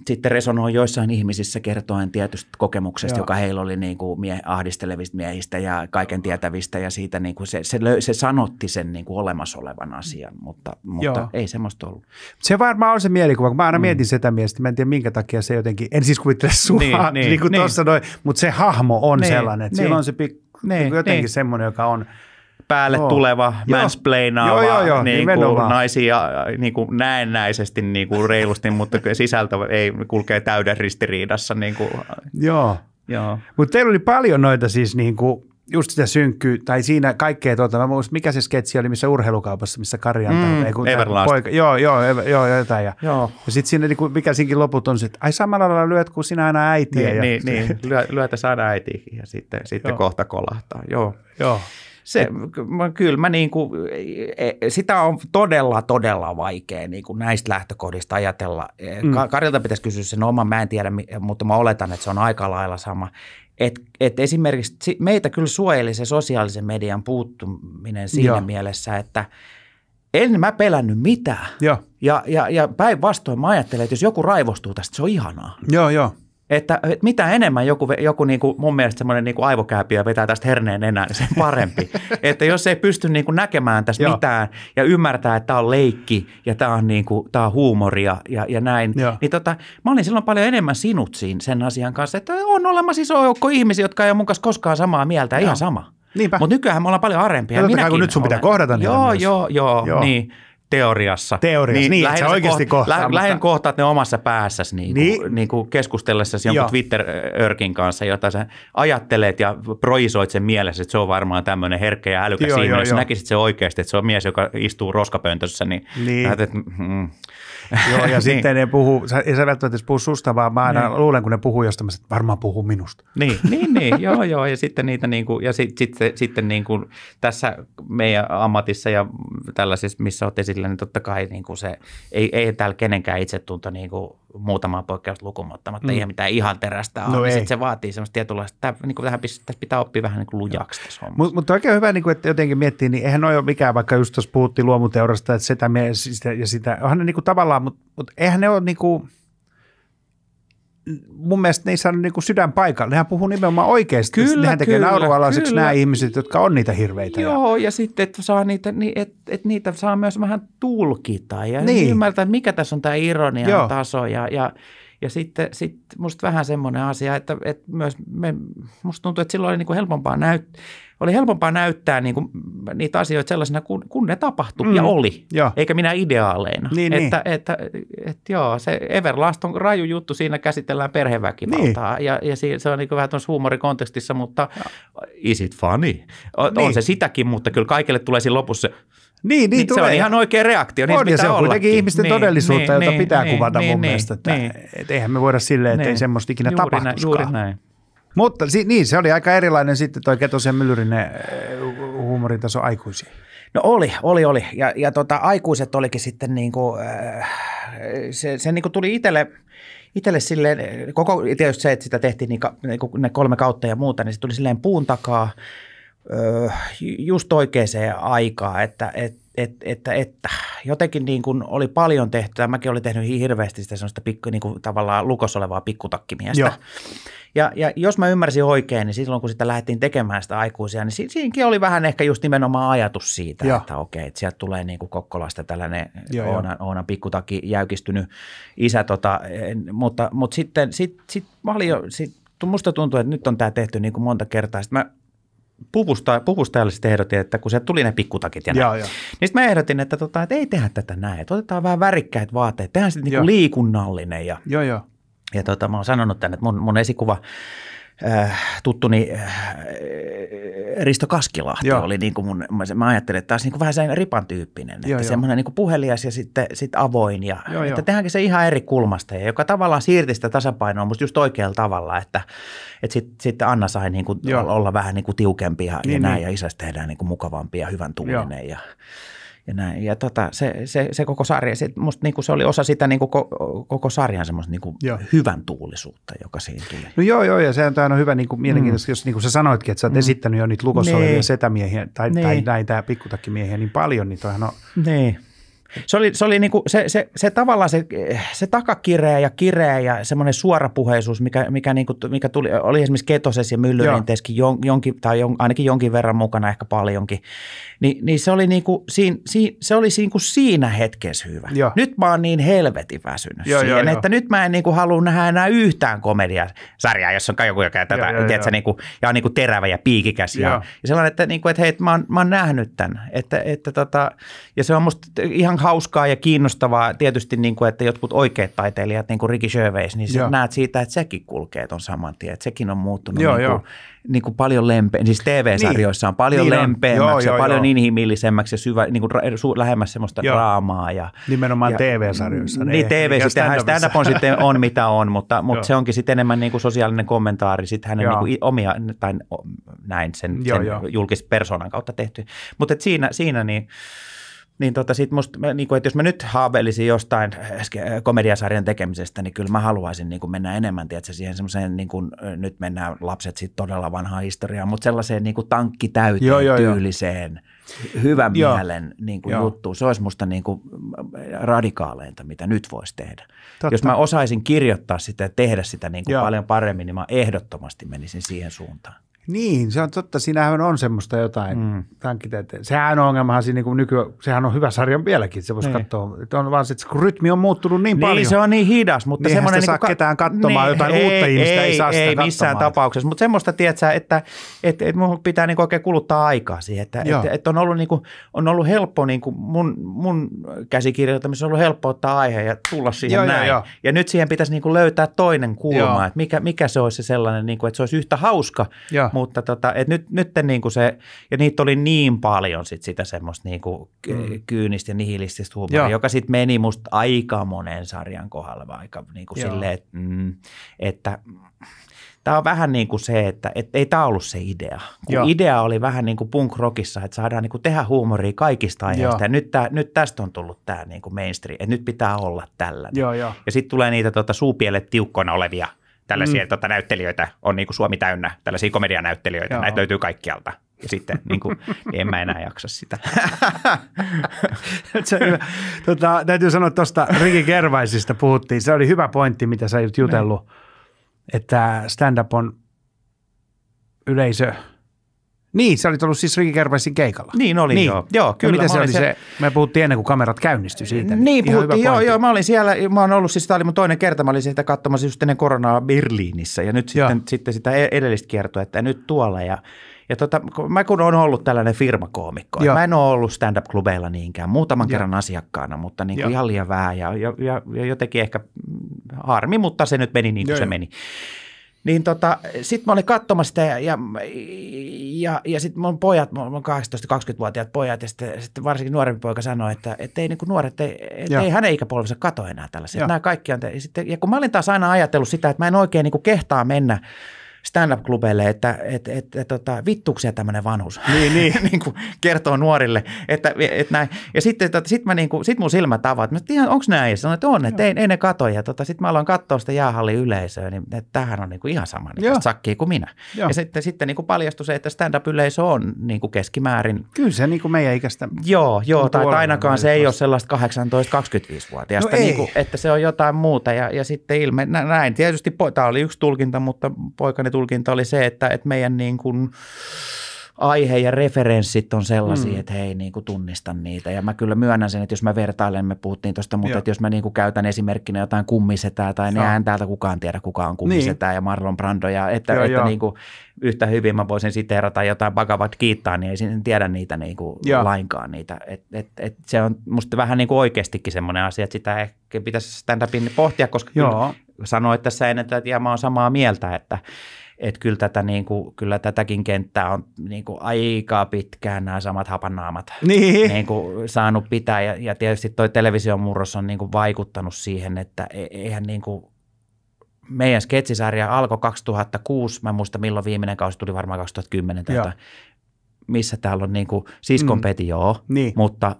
S2: sitten resonoi joissain ihmisissä kertoen tietystä kokemuksesta, Joo. joka heillä oli niin kuin mie- ahdistelevista miehistä ja kaiken tietävistä ja siitä niin kuin se, se, lö- se sanotti sen niin kuin olemassa olevan asian, mutta, mutta ei semmoista ollut.
S1: Se varmaan on se mielikuva, kun mä aina mm. mietin sitä miestä, mä en tiedä minkä takia se jotenkin, en siis kuvittele niin, sua, niin, niin, niin kuin niin. tuossa noin, mutta se hahmo on niin, sellainen, että niin. silloin se pik- niin, niin jotenkin niin. semmoinen, joka on –
S2: päälle joo. tuleva mansplainaava joo, joo, joo, niin kuin naisia äh, niin kuin näennäisesti niin kuin reilusti, mutta sisältö ei kulkee täyden ristiriidassa. Niin kuin. Äh,
S1: joo. joo. Mutta teillä oli paljon noita siis niin kuin just sitä synkkyy, tai siinä kaikkea tuota, mä muistin, mikä se sketsi oli, missä urheilukaupassa, missä Kari antaa. Mm, ei, kun Everlast. Poika, joo, joo, ev, joo, jotain. Ja, joo. ja sitten siinä, niin kuin, mikä sinkin loput on, että ai samalla lailla lyöt kuin sinä aina äitiä. Niin, ja, niin, niin.
S2: lyötä saada äitiä ja sitten, sitten joo. kohta kolahtaa. Joo. joo se, kyllä mä niin kuin, e, e, sitä on todella, todella vaikea niin kuin näistä lähtökohdista ajatella. E, mm. Karilta pitäisi kysyä sen oman, mä en tiedä, mutta mä oletan, että se on aika lailla sama. Et, et esimerkiksi meitä kyllä suojeli se sosiaalisen median puuttuminen siinä Joo. mielessä, että en mä pelännyt mitään. Joo. Ja, ja, ja päinvastoin mä ajattelen, että jos joku raivostuu tästä, se on ihanaa. Joo, joo. Että, että mitä enemmän joku, joku niin kuin mun mielestä semmoinen niin kuin aivokääpiö vetää tästä herneen enää, niin sen parempi. että jos ei pysty niin kuin näkemään tästä Joo. mitään ja ymmärtää, että tämä on leikki ja tämä on, niin kuin, tämä on huumoria ja, ja näin, Joo. niin tota, mä olin silloin paljon enemmän sinut siinä sen asian kanssa, että on olemassa iso joukko ihmisiä, jotka ei ole mun kanssa koskaan samaa mieltä, Joo. ihan sama. Mutta nykyään me ollaan paljon arempia. Ja totta kai, kun nyt sun pitää kohdata niin Joo, joo, joo, joo, niin teoriassa. Teoriassa, niin, niin että sä oikeasti kohta, kohtaa. Lä, Lähden kohtaat ne omassa päässäsi niinku- niin kuin, niin. Niin kuin keskustellessasi jonkun Twitter-örkin kanssa, jota sä ajattelet ja projisoit sen mielessä, että se on varmaan tämmöinen herkkä ja älykäs ihminen. jos jo. näkisit se oikeasti, että se on mies, joka istuu roskapöntössä, niin, niin. Lähdet, mm, mm. Joo, ja niin. sitten
S1: ne puhuu, sä, ei sä välttämättä puhu susta, vaan mä aina niin. luulen, kun ne puhuu jostain, että varmaan puhuu minusta.
S2: Niin, niin, niin joo, joo, ja sitten niitä niin kuin, ja sit, sit, sit, sitten niin kuin tässä meidän ammatissa ja tällaisissa, missä olet esillä, niin totta kai niin kuin se, ei, ei täällä kenenkään itsetunto niin kuin muutamaa poikkeusta mutta mm. ei mitään ihan terästä no niin se vaatii semmoista tietynlaista, että niin kuin tähän pitää oppia vähän niin kuin lujaksi tässä hommassa.
S1: Mutta oikein hyvä, niin kuin, että jotenkin miettii, niin eihän ole mikään, vaikka just tuossa puhuttiin luomuteurasta, että sitä, sitä ja sitä, onhan ne niin kuin tavallaan, mutta mut eihän ne ole niin kuin – mun mielestä ne ei saanut niinku sydän paikalle. Nehän puhuu nimenomaan oikeasti. Kyllä, Nehän tekee naurualaiseksi nämä ihmiset, jotka on niitä hirveitä.
S2: Joo, ja, ja sitten, että saa niitä, ni, et, et niitä saa myös vähän tulkita ja niin. ymmärtää, mikä tässä on tämä ironian Joo. taso. Ja, ja ja sitten sit musta vähän semmoinen asia, että, että myös me, musta tuntuu, että silloin oli niin kuin helpompaa näyttää, oli helpompaa näyttää niin kuin niitä asioita sellaisena, kun, kun ne tapahtui mm. ja oli, joo. eikä minä ideaaleina. Niin, että, niin. Että, että, että joo, se Everlast on raju juttu, siinä käsitellään perheväkivaltaa niin. ja, ja se on niin kuin vähän tuossa huumorikontekstissa, mutta ja. is it funny? On, niin. on se sitäkin, mutta kyllä kaikille tulee siinä lopussa – niin, niin, niin tulee. Se on ihan oikea reaktio. Niin on, ja se on kuitenkin ihmisten niin, todellisuutta, niin, jota niin, pitää niin, kuvata niin, mun niin, mielestä. Että, niin. et eihän
S1: me voida silleen, että niin. ei semmoista ikinä juuri Näin, juuri näin. Mutta niin, se oli aika erilainen sitten toi Ketosen myllyrinen eh, huumoritaso aikuisiin. No oli,
S2: oli, oli. Ja, ja tota, aikuiset olikin sitten niin kuin, eh, se, se niin kuin tuli itselle, itselle silleen, koko tietysti se, että sitä tehtiin niin, niin kuin ne kolme kautta ja muuta, niin se tuli silleen puun takaa – just oikeaan aikaan, että, et, et, että, että jotenkin niin kuin oli paljon tehtyä. Mäkin olin tehnyt hirveästi sitä sellaista pikku, niin kuin tavallaan lukossa olevaa pikkutakkimiestä. Joo. Ja, ja jos mä ymmärsin oikein, niin silloin kun sitä lähdettiin tekemään sitä aikuisia, niin si- siinäkin oli vähän ehkä just nimenomaan ajatus siitä, ja. että okei, että sieltä tulee niin kuin Kokkolasta tällainen ja, Oona, Oona pikkutaki jäykistynyt isä, tota, mutta, mutta sitten sit, sit, mä olin jo, sit, musta tuntuu, että nyt on tämä tehty niin kuin monta kertaa. Sitten mä puvusta, puvustajallisesti ehdotin, että kun se tuli ne pikkutakit ja näin, ja, ja. niin mä ehdotin, että, tota, että ei tehdä tätä näin, että otetaan vähän värikkäät vaatteet, tehdään sitten niinku liikunnallinen. Ja, joo, joo. Ja tota, mä oon sanonut tänne, että mun, mun esikuva Äh, tuttuni äh, Risto Kaskilahti Joo. oli niin kuin mun, mä, ajattelin, että olisi niin vähän sen ripan tyyppinen, että semmoinen niin kuin puhelias ja sitten sit avoin ja Joo, että jo. tehdäänkin se ihan eri kulmasta ja joka tavallaan siirti sitä tasapainoa musta just oikealla tavalla, että, että sitten sit Anna sai niin kuin olla vähän niin kuin tiukempi ja, niin, ja näin niin. ja isästä tehdään niin kuin mukavampi ja hyvän tuulinen ja – ja näin. Ja tota, se, se, se koko sarja, se, musta niinku se oli osa sitä niinku ko, koko sarjan semmoista niinku hyvän tuulisuutta, joka siinä tuli. No joo, joo, ja se
S1: on hyvä niinku, mielenkiintoista, mm. jos niinku sä sanoitkin, että sä oot mm. esittänyt jo niitä lukossa niin. olevia setämiehiä tai, niin. tai näitä pikkutakimiehiä niin paljon,
S2: niin toihan on niin se oli, se oli niinku, se, se, se, tavallaan se, se takakireä ja kireä ja semmoinen suorapuheisuus, mikä, mikä, niinku, mikä tuli, oli esimerkiksi Ketoses ja Myllyrinteeskin jon, jonkin, tai jon, ainakin jonkin verran mukana, ehkä paljonkin, Ni, niin se oli, niinku, siin, siin, se oli niinku siinä hetkessä hyvä. Joo. Nyt mä oon niin helvetin väsynyt joo, siihen, joo, että joo. nyt mä en niinku halua nähdä enää yhtään komediasarjaa, jossa on joku, joka tätä, joo, tiedätkö, joo. Niinku, ja on niinku terävä ja piikikäs. Ja, ja sellainen, että, niinku, et hei, mä oon, mä oon nähnyt tämän. Että, että tota, ja se on musta ihan hauskaa ja kiinnostavaa tietysti, niin kuin, että jotkut oikeat taiteilijat, niin kuin Ricky Gervais, niin sä näet siitä, että sekin kulkee on saman tien, että sekin on muuttunut joo, niin kuin, Niin kuin paljon lempeä siis TV-sarjoissa niin. on paljon niin lempeämmäksi joo, ja joo, paljon joo. inhimillisemmäksi ja syvä, niin kuin, su, lähemmäs semmoista joo. draamaa. Ja, Nimenomaan ja,
S1: TV-sarjoissa. Ne, niin, TV sitten, stand-up on sitten on
S2: mitä on, mutta, mutta se onkin sitten enemmän niin kuin sosiaalinen kommentaari, sitten hänen niin kuin omia, tai näin sen, joo, sen joo. julkispersonan kautta tehty. Mutta siinä, siinä niin niin tota sit musta, niin kuin, että jos mä nyt haaveilisin jostain äh, äh, komediasarjan tekemisestä, niin kyllä mä haluaisin niin kuin mennä enemmän, tiedätkö, siihen semmoiseen, niin kuin, äh, nyt mennään lapset sitten todella vanhaan historiaan, mutta sellaiseen niin kuin tankki joo, joo, tyyliseen, joo. hyvän joo. mielen niin kuin juttuun. Se olisi musta niin kuin radikaaleinta, mitä nyt voisi tehdä. Totta. Jos mä osaisin kirjoittaa sitä ja tehdä sitä niin kuin paljon paremmin, niin mä ehdottomasti menisin siihen suuntaan.
S1: Niin, se on totta. Siinähän on semmoista jotain mm. tankkitieteen. Sehän on ongelmahan siinä niin nyky, sehän on hyvä sarja vieläkin, se voisi niin. katsoa. Että on vaan että kun rytmi on muuttunut niin, niin paljon. se on niin hidas,
S2: mutta niin semmoinen... Niin saa ka- ketään katsomaan niin, jotain ei, uutta ihmistä, ei, ei saa sitä Ei missään tapauksessa, mutta semmoista, tiedätkö, että että että mun pitää niin oikein kuluttaa aikaa siihen. Että, että että on, ollut niin kuin, on ollut helppo, niin kuin mun, mun käsikirjoittamisessa on ollut helppo ottaa aihe ja tulla siihen Joo, näin. Joo, joo. Ja nyt siihen pitäisi niin kuin löytää toinen kulma, Joo. että mikä, mikä se olisi sellainen, niin kuin, että se olisi yhtä hauska, Joo mutta tota, et nyt, nyt niin kuin se, ja niitä oli niin paljon sit sitä semmoista niin kuin mm. kyynistä ja nihilististä huumoria, Joo. joka sitten meni musta aika monen sarjan kohdalla, aika niin kuin silleen, et, mm, että tämä on vähän niin kuin se, että et, ei tämä ollut se idea. Kun Joo. idea oli vähän niin kuin punk rockissa, että saadaan niin kuin tehdä huumoria kaikista aiheista. Ja nyt, tää, nyt tästä on tullut tämä niin mainstream, että nyt pitää olla tällä. Ja sitten tulee niitä tota, suupielet tiukkoina olevia – tällaisia mm. tota, näyttelijöitä on niin kuin Suomi täynnä, tällaisia komedianäyttelijöitä, Joo. näitä löytyy kaikkialta. Ja sitten niin kuin, niin en mä enää jaksa sitä.
S1: se hyvä. Tota, täytyy sanoa tuosta Riki Kervaisista puhuttiin. Se oli hyvä pointti, mitä sä jutellut, niin. että stand-up on yleisö – niin, sä olit ollut siis Ricky Gervaisin keikalla. Niin oli niin. joo. joo no kyllä, miten se oli se, se, me puhuttiin ennen kuin kamerat käynnistyi siitä. Niin, niin puhuttiin, joo, joo,
S2: mä olin siellä, mä oon ollut, siis tämä oli mun toinen kerta, mä olin sitä katsomassa just ennen koronaa Berliinissä ja nyt sitten, sitten sitä e-, edellistä kertoa, että nyt tuolla ja ja tota, mä kun on ollut tällainen firmakoomikko, mä en ole ollut stand-up-klubeilla niinkään, muutaman Joo. kerran asiakkaana, mutta niin kuin ihan liian vähän ja, ja, ja, ja jotenkin ehkä harmi, mutta se nyt meni niin kuin Joo, se jo. meni. Niin tota, sit mä olin katsomassa sitä ja, ja, ja, ja sitten mun pojat, mun 18-20-vuotiaat pojat ja sitten, sit varsinkin nuorempi poika sanoi, että, et ei niinku nuoret, ei, et ei hänen ikäpolvensa kato enää tällaisia. Nämä kaikki on, te, ja, sitten, ja kun mä olin taas aina ajatellut sitä, että mä en oikein niinku kehtaa mennä stand-up-klubeille, että et, et, et, tota, vittuksia tämmöinen vanhus niin, niin. niin kuin kertoo nuorille. Että, et näin. Ja sitten tota, sit mä niin kuin, sit mun silmät avaat, että ihan onko näin? Ja sanoin, että on, että ei, ei, ne katoja. Ja tota, sitten mä aloin katsoa sitä jäähalli yleisöä, niin että tämähän on niin kuin ihan sama niin sakkia kuin minä. Joo. Ja sitten, sitten niin kuin paljastui se, että stand-up-yleisö on niin kuin keskimäärin. Kyllä se niin kuin meidän ikästä. Joo, joo tai ainakaan se ei ole sellaista 18 25 vuotiaista no niin kuin, että se on jotain muuta. Ja, ja sitten ilme, näin tietysti, tämä oli yksi tulkinta, mutta poikani tulkinta oli se, että, että meidän niin kuin aihe ja referenssit on sellaisia, mm. että hei, niin kuin tunnistan niitä. Ja mä kyllä myönnän sen, että jos mä vertailen, me puhuttiin tuosta, mutta että jos mä niin kuin käytän esimerkkinä jotain kummisetää tai niin en täältä kukaan tiedä, kuka on kummisetää niin. ja Marlon Brando. Ja että, Joo, että joo. niin kuin yhtä hyvin mä voisin siteerata jotain Bagavat kiittaa, niin ei sinne tiedä niitä niin kuin lainkaan. Niitä. Et, et, et se on musta vähän niin kuin oikeastikin semmoinen asia, että sitä ehkä pitäisi stand-upin pohtia, koska Joo. sanoit tässä ennen, että ja mä oon samaa mieltä, että että kyllä, tätä, niin kuin, kyllä tätäkin kenttää on niin kuin aika pitkään nämä samat hapannaamat niin. Niin kuin, saanut pitää. Ja, ja tietysti toi murros on niin kuin, vaikuttanut siihen, että e- eihän niin kuin, meidän sketsisarja alkoi 2006, mä en muista milloin viimeinen kausi tuli, varmaan 2010 tai missä täällä on niin kuin, siskon mm. peti, joo, niin. mutta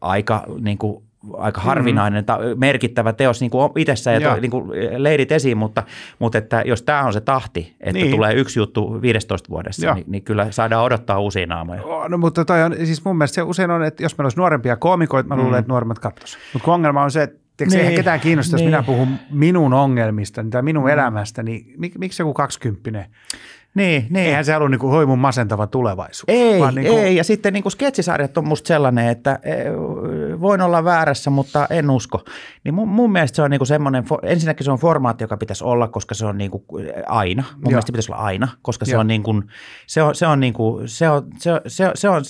S2: aika niin kuin, aika harvinainen mm-hmm. ta- merkittävä teos niin kuin itsessään ja to, niin kuin e, leidit esiin, mutta, mutta että jos tämä on se tahti, että niin. tulee yksi juttu 15 vuodessa, niin, niin kyllä saadaan odottaa uusia naamoja.
S1: No mutta toi on, siis mun mielestä se usein on, että jos meillä olisi nuorempia koomikoita, mä mm. että nuoremmat katsoisi. Mutta ongelma on se, että Tiedätkö, niin. eihän ketään kiinnosta, niin. jos minä puhun minun ongelmista niin tai minun mm. elämästä, niin mik, miksi joku kaksikymppinen? Niin, niin. Eihän se ollut niin kuin hoimun masentava tulevaisuus.
S2: Ei, niin kuin... ei. ja sitten niin kuin sketsisarjat on musta sellainen, että e, voin olla väärässä, mutta en usko. Niin mun, mun mielestä se on niinku semmoinen, ensinnäkin se on formaatti, joka pitäisi olla, koska se on niinku aina. Mun Joo. mielestä pitäisi olla aina, koska se on niinku, se on, se on niinku, se on, se on, se on, se on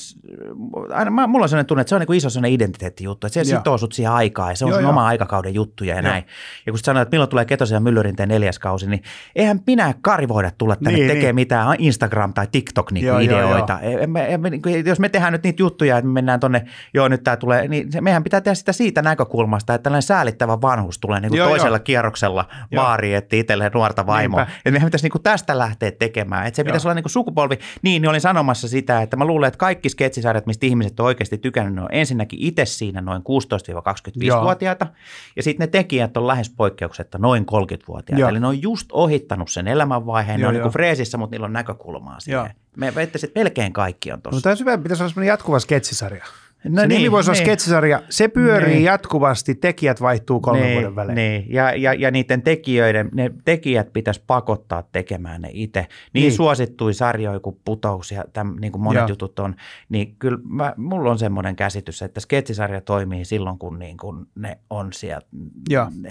S2: aina, mä, mulla on sellainen tunne, että se on niinku iso sellainen identiteettijuttu, että se Joo. sitoo sut siihen aikaan ja se on Joo, sun oma aikakauden juttuja ja Joo. näin. Ja kun sä sanoit, että milloin tulee Ketosen ja Myllyrinteen neljäs kausi, niin eihän minä Kari voida tulla tänne niin, niin. tekemään niin. mitään Instagram- tai TikTok-ideoita. Joo, e, e, e, Jos me tehdään nyt niitä juttuja, että me mennään tonne, joo nyt tämä tulee, niin mehän meidän pitää tehdä sitä siitä näkökulmasta, että tällainen säälittävä vanhus tulee niin kuin joo, toisella joo. kierroksella vaariin, että itselleen nuorta vaimoa. Että meidän pitäisi niin kuin tästä lähteä tekemään. Että se joo. pitäisi olla niin kuin sukupolvi. Niin, niin olin sanomassa sitä, että mä luulen, että kaikki sketsisarjat, mistä ihmiset on oikeasti tykännyt, ne on ensinnäkin itse siinä noin 16-25-vuotiaita. Joo. Ja sitten ne tekijät on lähes poikkeuksetta noin 30-vuotiaita. Joo. Eli ne on just ohittanut sen elämänvaiheen. Joo, ne on niin kuin freesissä, mutta niillä on näkökulmaa siihen. Joo. Me väittäisin, että melkein kaikki on tuossa.
S1: No, tämä pitäisi olla jatkuva sketsisarja. No niin, nimi voisi niin. olla sketsisarja. Se pyörii niin. jatkuvasti, tekijät vaihtuu kolmen niin, vuoden välein. Niin.
S2: Ja, ja, ja niiden tekijöiden, ne tekijät pitäisi pakottaa tekemään ne itse. Niin, niin. suosittui sarjoja kuin Putous ja täm, niin kuin monet Joo. jutut on, niin kyllä mä, mulla on semmoinen käsitys, että sketsisarja toimii silloin, kun, niin kuin ne on siellä.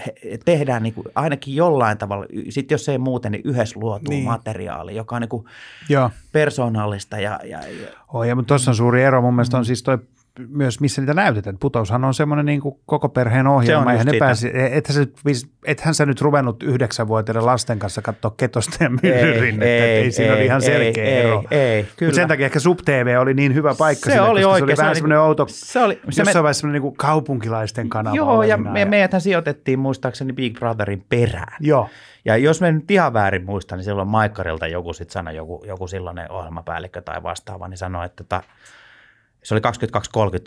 S2: He, tehdään niin kuin ainakin jollain tavalla, sitten jos ei muuten, niin yhdessä luotu niin. materiaali, joka on niin kuin Joo. persoonallista. Ja, ja, ja.
S1: Oh, ja mutta tuossa on suuri ero. Mun mielestä on mm. siis toi myös, missä niitä näytetään. Putoushan on semmoinen niin kuin koko perheen ohjelma. Se ne e, ethän, sä, ethän sä nyt ruvennut yhdeksänvuotiaiden lasten kanssa katsoa ketosta ja myllyrin, ei, ei, ei, siinä ei, oli ihan selkeä ei, ero. Ei, ei, kyllä. Mut sen takia ehkä SubTV oli niin hyvä paikka se sinne, oli koska oikein, se oli vähän semmoinen outo, se oli, se
S2: jossain me... vaiheessa semmoinen niin
S1: kaupunkilaisten kanava. Joo, ja me,
S2: meidäthän sijoitettiin muistaakseni Big Brotherin perään. Joo. Ja jos me nyt ihan väärin muistan, niin silloin Maikkarilta joku sitten sanoi, joku, joku silloinen ohjelmapäällikkö tai vastaava, niin sanoi, että ta, se oli 22.30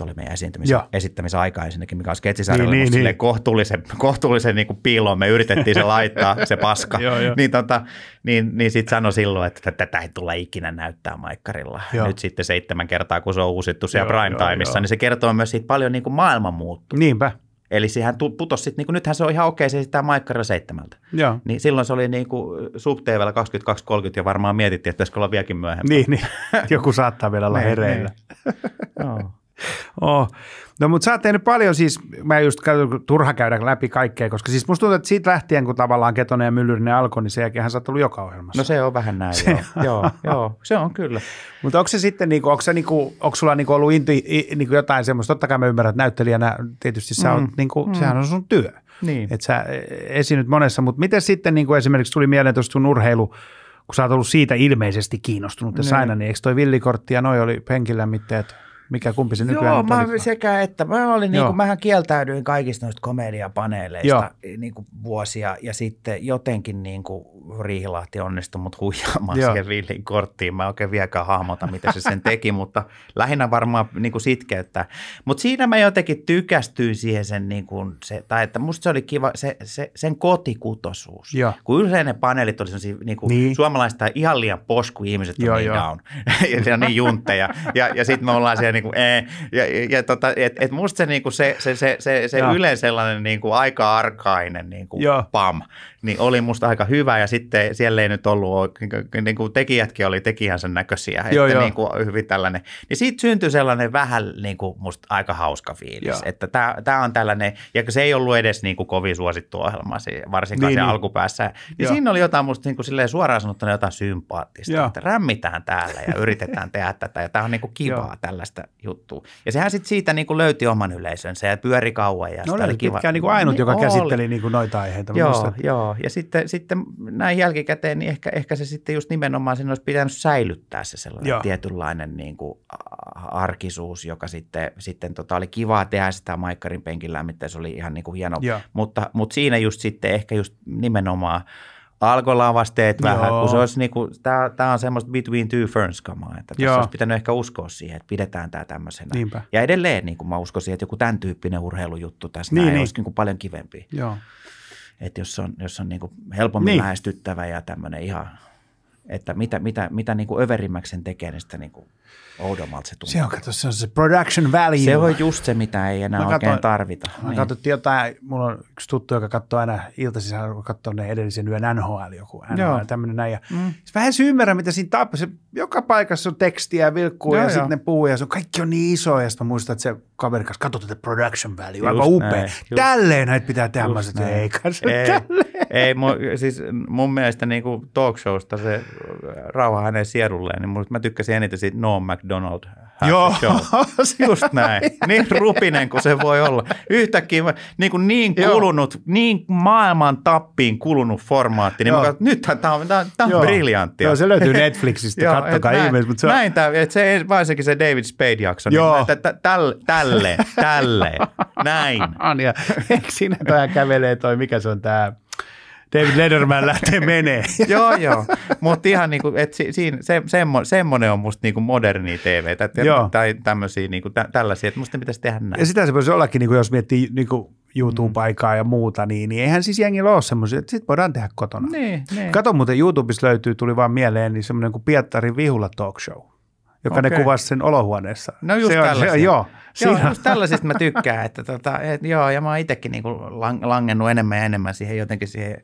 S2: oli meidän esiintymis- esittämisaika ensinnäkin, mikä on sketsisarjalla niin, niin, niin. kohtuullisen, kohtuullisen niin kuin piiloon. Me yritettiin se laittaa, se paska. joo, jo. Niin, tota, niin, niin sitten sanoi silloin, että tätä ei tule ikinä näyttää maikkarilla. Joo. Nyt sitten seitsemän kertaa, kun se on uusittu siellä prime timeissa, niin se kertoo myös siitä paljon niin kuin maailman muuttuu. Niinpä. Eli sehän putosi sitten, niin nythän se on ihan okei, se sitä maikkarilla seitsemältä. Joo. Niin silloin se oli niin kuin subteevällä 22.30 ja varmaan mietittiin, että pitäisikö olla vieläkin myöhemmin. Niin, niin.
S1: joku saattaa vielä olla niin, hereillä. Niin. oh. No mutta sä oot tehnyt paljon siis, mä just käyn turha käydä läpi kaikkea, koska siis musta tuntuu, että siitä lähtien kun tavallaan Ketonen ja Myllyrinen alkoi, niin sen jälkeen sä oot ollut joka ohjelmassa. No se on vähän näin, se joo. joo, joo, se on kyllä. Mutta onko se sitten, niinku, onko, se niinku, onko sulla niinku ollut inti, niinku jotain semmoista, totta kai mä ymmärrän, että näyttelijänä tietysti sä mm. oot, niinku, mm. sehän on sun työ. Niin. Että sä esinyt monessa, mutta miten sitten niinku esimerkiksi tuli mieleen tuosta sun urheilu, kun sä oot ollut siitä ilmeisesti kiinnostunut tässä niin. aina, niin eikö toi villikortti ja noi oli penkillä mitteet. että mikä kumpi se nykyään Joo, mä olikaan.
S2: sekä että. Mä olin, niin kuin, mähän kieltäydyin kaikista noista komediapaneeleista eh, niin kuin vuosia ja sitten jotenkin niin kuin Riihilahti onnistui mut huijaamaan Joo. siihen villin korttiin. Mä oikein vieläkään hahmota, mitä se sen teki, mutta lähinnä varmaan niin kuin sitkeyttä. Mutta siinä mä jotenkin tykästyin siihen sen, niin kuin se, tai että musta se oli kiva, se, se, sen kotikutosuus. Joo. Kun yleensä ne paneelit oli sellaisia niin kuin niin. suomalaista ihan liian posku ihmiset on Joo, niin jo. down ja niin juntteja. Ja, ja sitten me ollaan siellä niin niin kuin, ee. Eh, ja, ja, ja tota, et, et musta se, niin kuin se, se, se, se, se yleensä sellainen niin kuin aika arkainen niin kuin pam, niin oli musta aika hyvä ja sitten siellä ei nyt ollut, niin, niin kuin tekijätkin oli tekijänsä näköisiä, että joo. Niin kuin hyvin tällainen. Niin siitä syntyi sellainen vähän niin kuin musta aika hauska fiilis, joo. että tämä, on tällainen, ja se ei ollut edes niin kuin kovin suosittu ohjelma, varsinkaan niin, se niin. alkupäässä, niin joo. siinä oli jotain musta niin kuin suoraan sanottuna jotain sympaattista, joo. että rämmitään täällä ja yritetään tehdä tätä ja tämä on niin kuin kivaa joo. tällaista juttua. Ja sehän sitten siitä niin kuin löyti oman yleisönsä ja pyöri kauan ja no sitä oli kiva. niin kuin ainut, niin joka oli. käsitteli niin kuin noita
S1: aiheita. Joo,
S2: joo, Joo, ja sitten, sitten näin jälkikäteen, niin ehkä, ehkä se sitten just nimenomaan sen olisi pitänyt säilyttää se sellainen Joo. tietynlainen niin kuin arkisuus, joka sitten, sitten tota, oli kivaa tehdä sitä maikkarin mitä se oli ihan niin kuin hieno, mutta, mutta siinä just sitten ehkä just nimenomaan alkolavasteet Joo. vähän, kun se olisi niin kuin, tämä, tämä, on semmoista between two ferns kamaa, että tässä olisi pitänyt ehkä uskoa siihen, että pidetään tämä tämmöisenä. Niinpä. Ja edelleen niin kuin mä uskoisin, että joku tämän tyyppinen urheilujuttu tässä niin, näin niin. olisi niin kuin paljon kivempi. Joo että jos se on, jos on niin kuin helpommin niin. lähestyttävä ja tämmöinen ihan että mitä, mitä, mitä niin kuin överimmäksi sen tekee, niin sitä niin kuin oudommalta se tuntuu. Se on, kato, se on se
S1: production value. Se on
S2: just se, mitä ei enää mä katsoin, oikein tarvita. Mä niin.
S1: katsoin jotain, mulla on yksi tuttu, joka katsoo aina iltaisin, hän katsoo ne edellisen yön NHL, joku NHL, Joo. tämmöinen näin. Ja mm. Vähän se ymmärrä, mitä siinä tapahtuu. Se, joka paikassa on tekstiä ja vilkkuu Joo, ja sitten ne puhuu ja se on, kaikki on niin iso. Ja sitten muistan, että se kaveri kanssa, katso tätä production value, just aika upea. Näin, just, Tälleen näitä pitää tehdä. Mä sanoin, ei kanssa, ei.
S2: Ei, mu, siis mun mielestä niin kuin talk showsta se rauha hänen siedulleen, niin mä tykkäsin eniten siitä No McDonald Joo. Show. Just näin. Niin rupinen kuin se voi olla. Yhtäkkiä niinku niin, kuin niin kulunut, Joo. niin maailman tappiin kulunut formaatti, niin Joo. nyt katsoin, nythän tämä on, tää, tää on briljanttia. Joo, se löytyy Netflixistä, kattokaa ihmeessä. Mutta se on... Näin, tämä, että se, varsinkin se David Spade-jakso, niin Joo. niin että tälle, tälle, tälle, näin. Anja, eikö siinä toi kävelee toi, mikä se on tämä David Letterman lähtee menee. joo, joo. Mutta ihan niin kuin, että si, siinä, se, semmo, semmoinen on musta niin kuin moderni TV. joo. tai tämmöisiä niin kuin, tä, tällaisia, että musta pitäisi tehdä näin. Ja sitä
S1: se voisi ollakin, niin kuin, jos miettii niin kuin YouTube-aikaa mm. ja muuta, niin, niin eihän siis jengillä ole semmoisia, että sit voidaan tehdä kotona. Niin, niin. Kato muuten YouTubessa löytyy, tuli vaan mieleen, niin semmoinen kuin Pietarin vihula talk show, joka okay. ne kuvasi sen olohuoneessa. No just se on, se on, joo. Siinä. Joo, just
S2: tällaisista mä tykkään, että tota, et, joo, ja mä oon itsekin niinku langennut enemmän ja enemmän siihen jotenkin siihen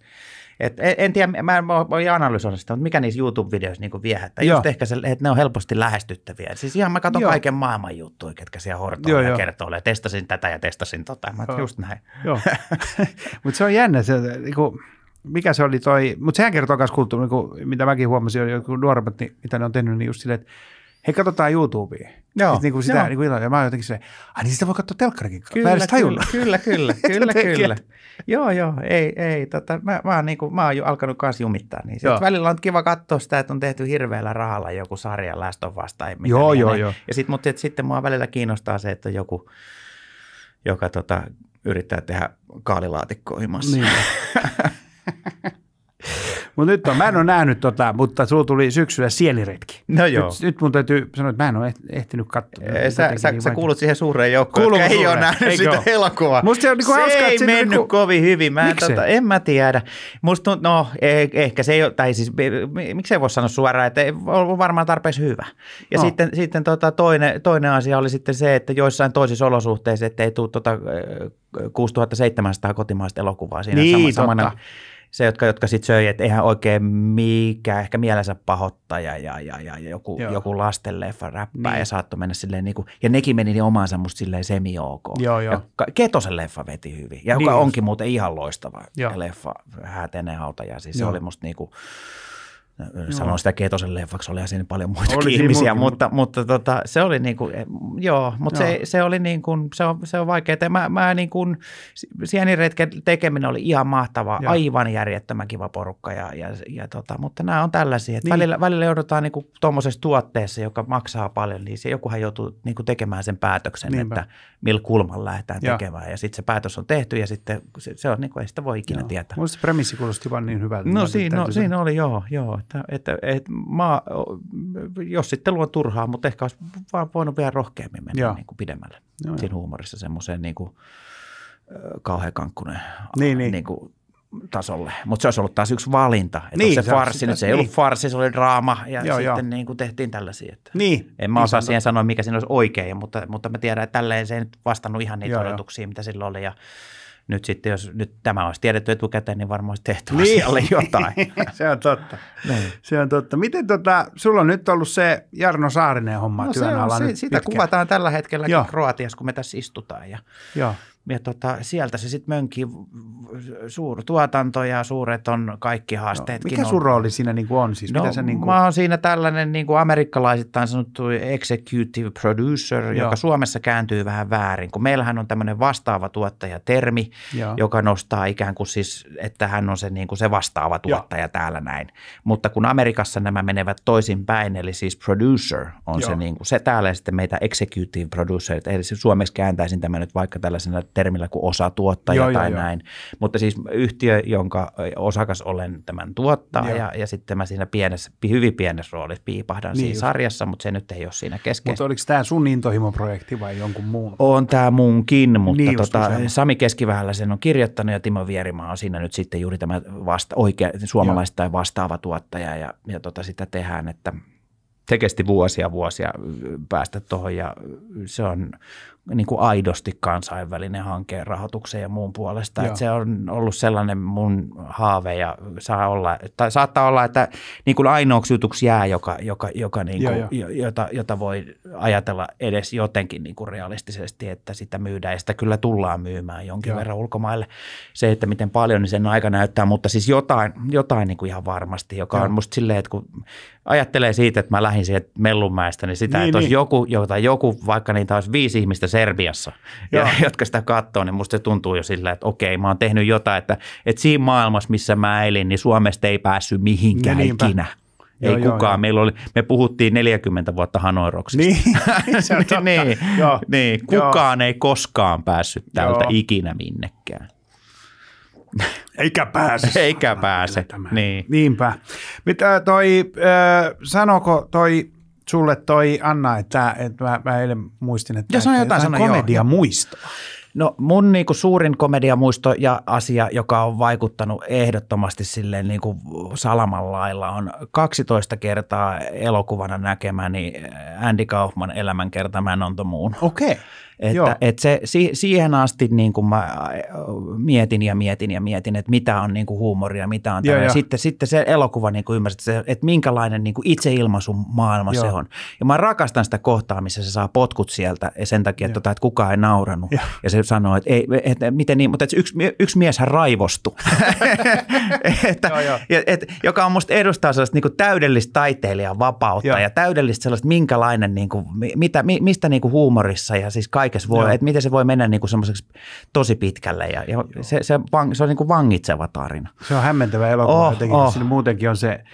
S2: et e, en tiedä, mä mä voin analysoida sitä, mutta mikä niissä YouTube-videoissa niinku viehättää. Just ehkä se, että ne on helposti lähestyttäviä. Siis ihan mä katson joo. kaiken maailman juttuja, ketkä siellä hortoilla ja kertoo, testasin tätä ja testasin tota. Mä just näin. mutta se on jännä, se, niinku,
S1: mikä se oli toi, mutta sehän kertoo myös kulttuuri, niinku, mitä mäkin huomasin, joku nuoremmat, niin, mitä ne on tehnyt, niin just silleen, että hei katsotaan YouTubea. Joo. Sitten siis niin kuin sitä, niin kuin Ja mä oon jotenkin se, ai niin sitä voi katsoa
S2: telkkarikin. Kyllä, mä edes kyllä, Kyllä, kyllä, kyllä, kyllä. joo, joo, ei, ei. Tota, mä, mä, oon, niin kuin, mä oon alkanut kanssa jumittaa. Niin sit välillä on kiva katsoa sitä, että on tehty hirveällä rahalla joku sarja Last of Us tai mitä. Joo, niin, joo, ne. joo. Ja sit, mutta et, sitten mua välillä kiinnostaa se, että joku, joka tota, yrittää tehdä kaalilaatikkoa himassa. Niin.
S1: Mutta nyt on, mä en ole nähnyt tota, mutta sulla tuli syksyllä sieliretki. No joo. Nyt, nyt mun täytyy sanoa, että mä en ole eh-, ehtinyt katsoa. Ei, sä, sä, niin sä kuulut
S2: siihen suureen joukkoon, jotka ei ole nähnyt Eikö? sitä elokuvaa. Musta se on niinku se hauska, ei niinku- mennyt niinku... kovin hyvin. Mä en, tota, en mä tiedä. Musta, no eh, ehkä se ei ole, tai siis ei voi sanoa suoraan, että on varmaan tarpeeksi hyvä. Ja no. sitten, sitten tota, toinen, toinen asia oli sitten se, että joissain toisissa olosuhteissa, että ei tule tota, 6700 kotimaista elokuvaa siinä niin, samana. Totta se, jotka, jotka sitten söi, että eihän oikein mikä, ehkä mielensä pahoittaja ja, ja, ja, ja joku, joo. joku lastenleffa räppää niin. ja saattoi mennä silleen niin kuin, ja nekin meni niin omaansa musta silleen semi-ok. Joo, joo. Ja Ketosen leffa veti hyvin, ja niin joka niin onkin muuten ihan loistava joo. leffa, Häätenen hautaja, siis joo. se oli musta niin kuin, Joo. sitä Ketosen leffaksi, oli siinä paljon muita oli ihmisiä, muukin, mutta, mutta, mutta tota, se oli niin kuin, e, joo, mutta joo. Se, se, oli niin kuin, se on, se on vaikeaa. Mä, mä niin kuin, sieniretken tekeminen oli ihan mahtavaa, joo. aivan järjettömän kiva porukka, ja, ja, ja tota, mutta nämä on tällaisia, että niin. välillä, välillä joudutaan niin kuin tuommoisessa tuotteessa, joka maksaa paljon, niin se jokuhan joutuu niin kuin tekemään sen päätöksen, Niinpä. että millä kulmalla lähdetään joo. tekemään, ja sitten se päätös on tehty, ja sitten se, se on niin kuin, ei sitä voi ikinä joo. tietää.
S1: Mun se premissi kuulosti vaan niin hyvältä. No, siinä, no, siinä oli, joo, joo,
S2: että, että, että maa, jos sitten luo turhaa, mutta ehkä olisi vaan voinut vielä rohkeammin mennä niin kuin pidemmälle Joo, siinä jo. huumorissa semmoiseen niin kuin, kauhean kankkunen niin, niin. Niin kuin, tasolle. Mutta se olisi ollut taas yksi valinta. Että niin, se, se farsi, sitä, nyt se ei niin. ollut farsi, se oli draama ja joo, sitten joo. Niin kuin tehtiin tällaisia. Että niin. En mä osaa niin, siihen sanoa, mikä siinä olisi oikein, mutta, mutta mä tiedän, että tälleen se ei nyt vastannut ihan niitä joo, odotuksia, jo. mitä silloin oli. Ja nyt sitten, jos nyt tämä olisi tiedetty etukäteen, niin varmaan olisi tehty niin. asialle jotain. Niin,
S1: se on totta. niin. Se on totta. Miten tota, sulla on nyt ollut
S2: se Jarno Saarinen
S1: homma no, työn se on, alla se, nyt Sitä pitkään. kuvataan tällä hetkellä
S2: Kroatiassa, kun me tässä istutaan. Ja Joo ja tota, sieltä se sitten mönkii suurtuotanto ja suuret on kaikki no, haasteetkin. No, mikä sun
S1: rooli siinä niin kuin on siis? No, mitä sä niin kuin... Mä
S2: oon siinä tällainen niin kuin amerikkalaisittain sanottu executive producer, Joo. joka Suomessa kääntyy vähän väärin, kun meillähän on tämmöinen vastaava tuottajatermi, Joo. joka nostaa ikään kuin siis, että hän on se, niin kuin se vastaava tuottaja Joo. täällä näin. Mutta kun Amerikassa nämä menevät toisin päin, eli siis producer on Joo. se, niin kuin, se täällä sitten meitä executive producer, eli Suomessa suomeksi kääntäisin tämä nyt vaikka tällaisena termillä kuin osatuottaja joo, tai joo, näin. Joo. Mutta siis yhtiö, jonka osakas olen tämän tuottaa ja, ja sitten mä siinä pienessä, hyvin pienessä roolissa piipahdan niin siinä just. sarjassa, mutta se nyt ei ole siinä keskeistä. Mutta
S1: oliko tämä sun intohimoprojekti vai jonkun muun? On tämä
S2: muunkin, mutta niin tota, Sami Keskivähällä sen on kirjoittanut ja Timo Vierimaa on siinä nyt sitten juuri tämä vasta, oikea, suomalaista tai vastaava tuottaja ja, ja tota, sitä tehdään, että se kesti vuosia vuosia päästä tuohon ja se on niin kuin aidosti kansainvälinen hanke rahoituksen ja muun puolesta. Että se on ollut sellainen mun haave ja saa olla, tai saattaa olla, että niin kuin ainoaksi jutuksi jää, joka, joka, joka niin kuin, jo, Jota, jota voi ajatella edes jotenkin niin kuin realistisesti, että sitä myydään ja sitä kyllä tullaan myymään jonkin ja. verran ulkomaille. Se, että miten paljon, niin sen aika näyttää, mutta siis jotain, jotain niin kuin ihan varmasti, joka ja. on musta silleen, että kun ajattelee siitä, että mä lähdin siihen Mellunmäestä, niin sitä, niin, että niin. olisi joku, jota joku, vaikka niitä olisi viisi ihmistä Serbiassa, ja, jotka sitä katsoo, niin musta se tuntuu jo sillä, että okei, mä oon tehnyt jotain, että, että siinä maailmassa, missä mä elin, niin Suomesta ei päässyt mihinkään niin, ikinä. Ei joo, kukaan. Joo, Meillä oli, me puhuttiin 40 vuotta Hanoiroksista. Niin, se on totta. niin, joo, niin, kukaan joo. ei koskaan päässyt täältä joo. ikinä minnekään. Eikä pääse. Eikä pääse. Niin.
S1: Niinpä. Mitä toi, äh, sanoko toi
S2: sulle toi Anna, että, että mä, mä eilen muistin, että, ja sano jotain, sano komedia muistoa. No mun niin kuin suurin komediamuisto ja asia, joka on vaikuttanut ehdottomasti silleen kuin niinku salamallailla on 12 kertaa elokuvana näkemäni eh, Andy Kaufman elämänkerta Mä on muun. Okei. Okay. Että, Joo. että se, si, siihen asti niin kuin mä eh, mietin ja mietin ja mietin, että mitä on niin kuin huumoria, mitä on tämä. Sitten, sitten se elokuva niin kuin ymmärsit, että minkälainen niin kuin itseilmaisun maailma Joo. se on. Ja mä rakastan sitä kohtaa, missä se saa potkut sieltä ja sen takia, että, tota, että kukaan ei naurannut. Joo. Ja se se sanoo, että, ei, että miten niin, mutta että yksi, yksi mies hän raivostui, että, joo, joo. Et, joka on musta edustaa sellaista niin kuin täydellistä taiteilijan vapautta joo. ja täydellistä sellaista, minkälainen, niin kuin, mitä, mi, mistä niin kuin huumorissa ja siis kaikessa voi, joo. että miten se voi mennä niin kuin semmoiseksi tosi pitkälle ja, ja se, se, se, se on niin kuin vangitseva tarina. Se
S1: on hämmentävä elokuva oh, jotenkin, oh. siinä muutenkin on se –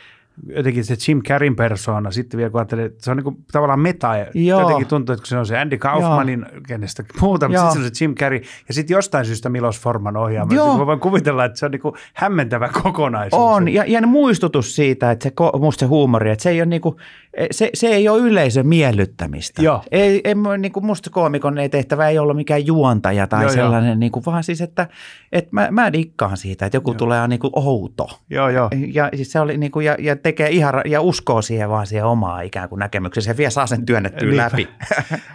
S1: jotenkin se Jim Carreyn persoona, sitten vielä kun ajattelee, että se on niin tavallaan meta, ja jotenkin tuntuu, että kun se on se Andy Kaufmanin Joo. kenestä muuta, mutta sitten se on se Jim Carrey, ja sitten jostain syystä Milos Forman ohjaama. Siis joo. Mä voin kuvitella, että se on niin kuin hämmentävä
S2: kokonaisuus. On, ja, ja muistutus siitä, että se, musta se huumori, että se ei ole, niin kuin, se, se ei ole yleisön miellyttämistä. Joo. Ei, ei, niin kuin musta koomikon ei tehtävä ei olla mikään juontaja tai Joo, sellainen, jo. niin kuin, vaan siis, että, että mä, mä dikkaan siitä, että joku Joo. tulee niin kuin outo. Joo, jo. Ja siis se oli niin kuin, ja, ja tekee ihan ja uskoo siihen vaan siihen omaa ikään kuin näkemykseen se vielä saa sen työnnettyä niin. läpi.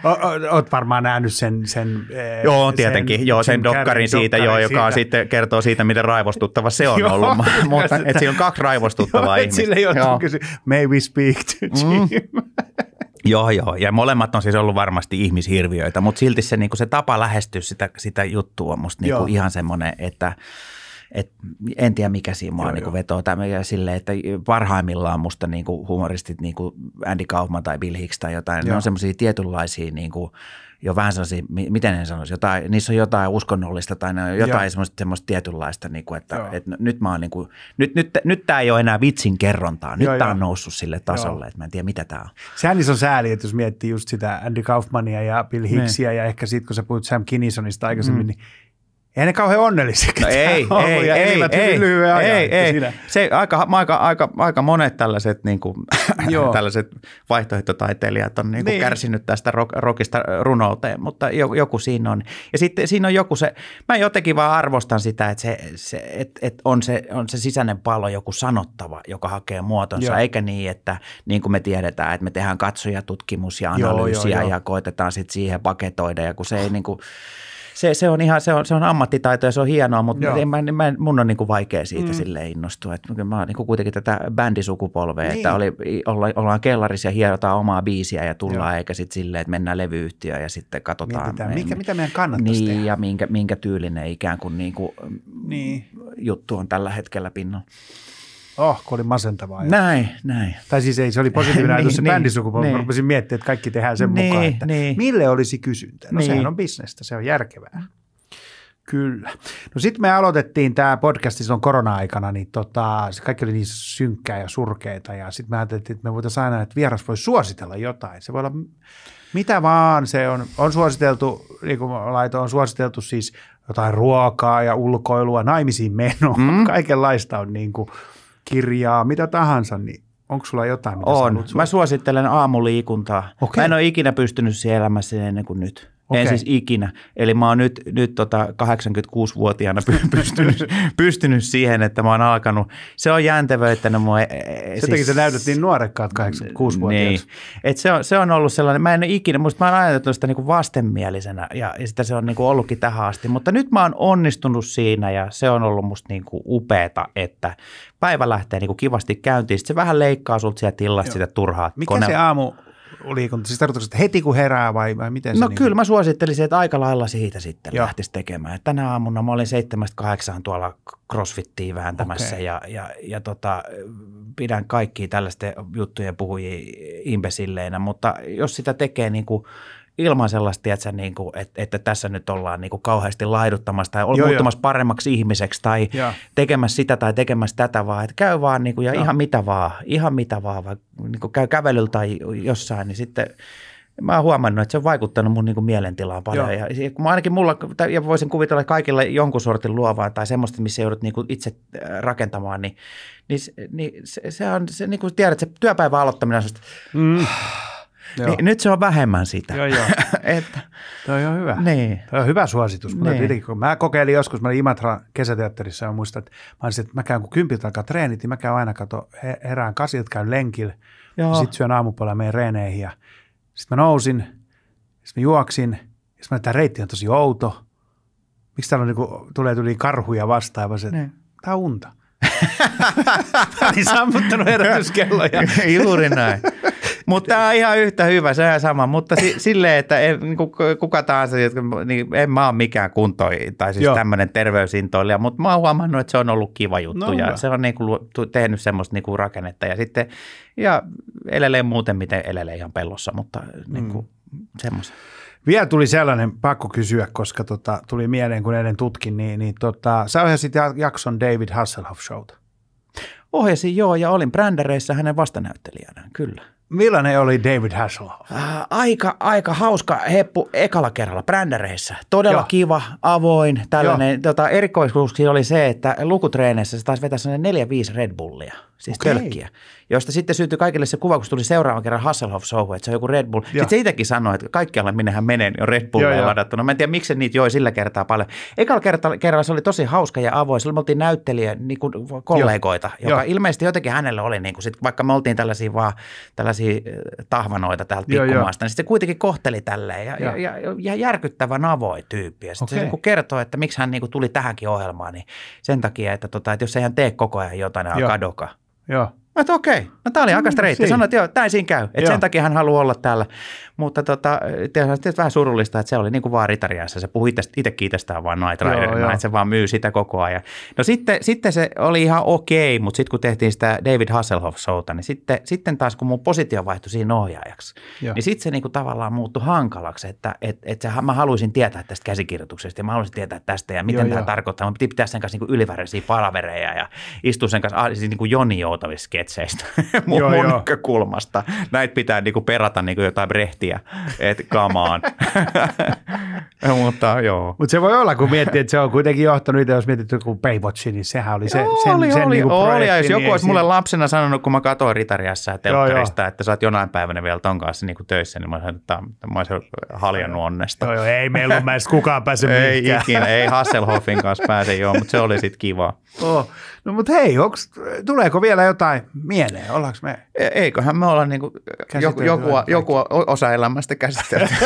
S2: Olet varmaan nähnyt sen. sen eh,
S1: joo, sen, tietenkin. Sen, joo, sen, sen dokkarin, dokkarin siitä, dokkarin joo, siitä.
S2: sitten kertoo siitä, miten raivostuttava se on joo, ollut. Mutta että siinä on kaksi raivostuttavaa joo, ihmistä. Sille joo.
S1: kysy, may we speak to mm. Jim? Mm.
S2: Joo, joo. Ja molemmat on siis ollut varmasti ihmishirviöitä, mutta silti se, niin se tapa lähestyä sitä, sitä juttua on musta niin ihan semmoinen, että – et en tiedä mikä siinä mua niin vetoo Tämä silleen, että parhaimmillaan musta niin kuin humoristit niin kuin Andy Kaufman tai Bill Hicks tai jotain, joo. ne on semmoisia tietynlaisia niin kuin, jo vähän sellaisia, miten en sanoisi, jotain, niissä on jotain uskonnollista tai ne on jotain Joo. semmoista, semmoista tietynlaista, niin kuin, että, että nyt, mä oon, niin kuin, nyt, nyt, nyt tämä ei ole enää vitsin kerrontaa, nyt tämä on noussut sille tasolle, Joo. että mä en tiedä mitä tämä on.
S1: Sehän on sääli, että jos miettii just sitä Andy Kaufmania ja Bill niin. Hicksia ne. ja ehkä sitten kun sä puhut Sam
S2: Kinisonista
S1: aikaisemmin, mm. niin ei ne kauhean onnellisia. No ei, ei, ei, ei, ei, lyhyen ei, ei. Siinä.
S2: Se aika, aika, aika, aika monet tällaiset, niin kuin, tällaiset vaihtoehtotaiteilijat on niin kuin niin. kärsinyt tästä rock, rockista runouteen, mutta joku siinä on. Ja sitten siinä on joku se, mä jotenkin vaan arvostan sitä, että, se, se, et, et on, se, on se sisäinen pallo joku sanottava, joka hakee muotonsa, joo. eikä niin, että niin kuin me tiedetään, että me tehdään katsojatutkimus ja analyysiä joo, ja koitetaan sitten siihen paketoida ja kun se ei niin kuin – se, se, on ihan, se on, se on ammattitaito ja se on hienoa, mutta en, mä, mä, mun on niin kuin vaikea siitä mm. sille innostua. Että mä oon niin kuin kuitenkin tätä bändisukupolvea, niin. että oli, olla, ollaan kellarissa ja hierotaan omaa biisiä ja tullaan, Joo. eikä sitten silleen, että mennään levyyhtiöön ja sitten katsotaan. me, mikä, mitä meidän kannattaisi niin, tehdä. ja minkä, minkä tyylinen ikään kuin, niin kuin niin. juttu on tällä hetkellä pinnalla.
S1: Oh, kun oli masentavaa. Näin, jo. näin. Tai siis ei, se oli positiivinen niin, ajatus se niin, bändisukupolvi. Niin. Rupesin miettimään, että kaikki tehdään sen niin, mukaan, että niin. mille olisi kysyntä? No niin. sehän on bisnestä, se on järkevää. Kyllä. No sitten me aloitettiin tämä podcasti silloin korona-aikana, niin tota, se kaikki oli niin synkkää ja surkeita. Ja sitten me ajattelimme, että me voitaisiin aina, että vieras voi suositella jotain. Se voi olla mitä vaan. Se on, on suositeltu, niin kuin laito, on suositeltu siis jotain ruokaa ja ulkoilua, naimisiin menoa. Mm. Kaikenlaista on niin kuin – kirjaa, mitä tahansa, niin onko sulla jotain, mitä On. Mä
S2: suosittelen aamuliikuntaa. Okay. Mä en ole ikinä pystynyt siihen elämässä ennen kuin nyt. Okay. En siis ikinä. Eli mä oon nyt, nyt tota 86-vuotiaana pystynyt, pystynyt siihen, että mä oon alkanut. Se on jäntevöittänyt mua. E, e, Jotenkin e, siis, se näytät niin nuorekkaat 86-vuotiaat. Niin. Et se, on, se on ollut sellainen, mä en ole ikinä, musta mä oon ajatellut sitä niinku vastenmielisenä ja, ja sitä se on niinku ollutkin tähän asti. Mutta nyt mä oon onnistunut siinä ja se on ollut musta niinku upeeta, että päivä lähtee niinku kivasti käyntiin. Sitten se vähän leikkaa sulta sieltä tilasta sitä turhaa. Mikä kone... se aamu liikunta? Siis tarkoitatko, että heti kun herää vai, vai miten se No niin kyllä kuin... mä suosittelisin, että aika lailla siitä sitten Joo. lähtisi tekemään. Et tänä aamuna mä olin 7-8 tuolla crossfittiin vääntämässä okay. ja, ja, ja tota, pidän kaikki tällaisten juttujen puhujia imbesilleinä, mutta jos sitä tekee niin kuin – ilman sellaista, tiedätkö, niin kuin, että, että tässä nyt ollaan niin kuin kauheasti laiduttamassa tai joo, muuttamassa joo. paremmaksi ihmiseksi tai ja. tekemässä sitä tai tekemässä tätä, vaan että käy vaan niin kuin, ja, ja ihan mitä vaan, ihan mitä vaan, vaan niin kuin käy kävelyllä tai jossain, niin sitten mä oon huomannut, että se on vaikuttanut mun niin kuin mielentilaan paljon. Joo. Ja kun mä ainakin mulla, ja voisin kuvitella kaikille jonkun sortin luovaa tai semmoista, missä joudut niin kuin itse äh, rakentamaan, niin, niin, niin se, se on, se, niin kuin tiedät, se työpäivän aloittaminen on sellaista, mm ah, niin, nyt se on vähemmän sitä. Joo, joo. että, Toi on hyvä. Niin. Toi on hyvä
S1: suositus. Mutta niin. kun mä kokeilin joskus, mä olin Imatra kesäteatterissa ja muistan, että mä olisin, että mä käyn kun kympiltä alkaa treenit, niin mä käyn aina kato, herään kasilta, käyn lenkillä, sitten syön aamupalaa meidän reeneihin ja sitten mä nousin, sitten mä juoksin, ja sitten mä tämä reitti on tosi outo. Miksi täällä on, niin kuin, tulee tuli karhuja vastaan? Mä että niin. tämä on unta. Mä olin sammuttanut herätyskelloja. Juuri
S2: näin. Mutta tämä on ihan yhtä hyvä, se on sama. Mutta si- silleen, että en, niinku, kuka tahansa, niin en mä ole mikään kuntoi, tai siis tämmöinen terveysintoilija, mutta mä oon huomannut, että se on ollut kiva juttu no, ja hyvä. se on niin kuin tehnyt semmoista niin kuin rakennetta ja sitten ja elelee muuten, miten elelee ihan pellossa, mutta niin kuin mm. semmoista.
S1: Vielä tuli sellainen, pakko kysyä, koska tota, tuli mieleen, kun eilen tutkin, niin, niin tota, sä ohjasit jakson David Hasselhoff Showta.
S2: Ohjasin joo ja olin brändäreissä hänen vastanäyttelijänään, kyllä. Millainen oli David Hasselhoff? Äh, aika, aika hauska heppu ekalla kerralla brändäreissä. Todella Joo. kiva, avoin, tällainen. Tota, erikoisuus oli se, että lukutreeneissä se taisi vetää sellainen neljä 5 Red Bullia, siis okay. tölkkiä josta sitten syntyi kaikille se kuva, kun tuli seuraavan kerran Hasselhoff Show, että se on joku Red Bull. Sitten se itsekin sanoi, että kaikkialla menee, niin on Red Bull ladattuna. Mä en tiedä, miksi niitä joi sillä kertaa paljon. Ekalla kertaa, kerralla se oli tosi hauska ja avoin. Silloin me oltiin näyttelijä niin kuin kollegoita, Joo. joka Joo. ilmeisesti jotenkin hänelle oli, niin kuin sit, vaikka me oltiin tällaisia vaan tällaisia äh, tahvanoita täältä pikkumaasta, niin sitten se kuitenkin kohteli tälleen ja, ja, ja, ja järkyttävän avoin tyyppi. Ja sitten okay. se niinku kertoo, että miksi hän niin kuin tuli tähänkin ohjelmaan, niin sen takia, että, tota, että jos ei hän tee koko ajan jotain, niin hän kadoka. Joo. Mä okei, okei, no tää oli mm, aika streitti. Sanoit, että joo, tää ei siinä käy. Että sen takia hän haluaa olla täällä. Mutta tota, tietysti vähän surullista, että se oli niin kuin vaan ritariassa. Se puhui itse kiitestään vaan Night Riderina, että se vaan myy sitä koko ajan. No sitten, sitten se oli ihan okei, mutta sitten kun tehtiin sitä David Hasselhoff-showta, niin sitten, sitten taas kun mun positio vaihtui siinä ohjaajaksi, Joo. niin sitten se niin kuin tavallaan muuttui hankalaksi, että et, et se, mä haluaisin tietää tästä käsikirjoituksesta ja mä haluaisin tietää tästä ja miten Joo, tämä joo. tarkoittaa. Mä piti pitää sen kanssa niin kuin ylimääräisiä palavereja ja istua sen kanssa ah, siis niin kuin Joni Joutavissa sketseistä mun, Joo, mun joo. näkökulmasta. Näitä pitää niin kuin perata niin kuin jotain brehtiä neljä, et kamaan. Mutta joo.
S1: Mutta se voi olla, kun miettii, että se on kuitenkin johtanut itse, jos mietit joku Baywatch, niin sehän oli se, joo, sen, oli, sen oli, niinku oli, oli, jos joku niin olisi mulle
S2: lapsena sanonut, kun mä katsoin Ritariassa ja telkkarista, että sä oot jonain päivänä vielä ton kanssa niin töissä, niin mä olisin, että mä olisin haljannut onnesta. Joo, joo, ei meillä ole
S1: kukaan pääse Ei ikinä, ei Hasselhoffin
S2: kanssa pääse, joo, mutta se oli sitten kiva.
S1: Oh. No mutta hei, onks, tuleeko vielä jotain mieleen?
S2: Ollaanko me? E- eiköhän me olla niinku joku, joku, joku osa elämästä käsitelty.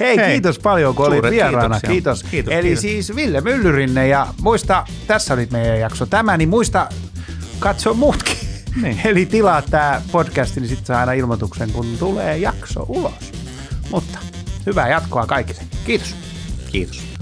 S2: hei, hei, kiitos
S1: paljon kun olit vieraana. Kiitos. kiitos. Eli kiitos. siis Ville Myllyrinne ja muista, tässä oli meidän jakso tämä, niin muista katso muutkin. Niin. Eli tilaa tämä podcast, niin sitten saa aina ilmoituksen, kun tulee jakso ulos. Mutta hyvää jatkoa kaikille. Kiitos. Kiitos.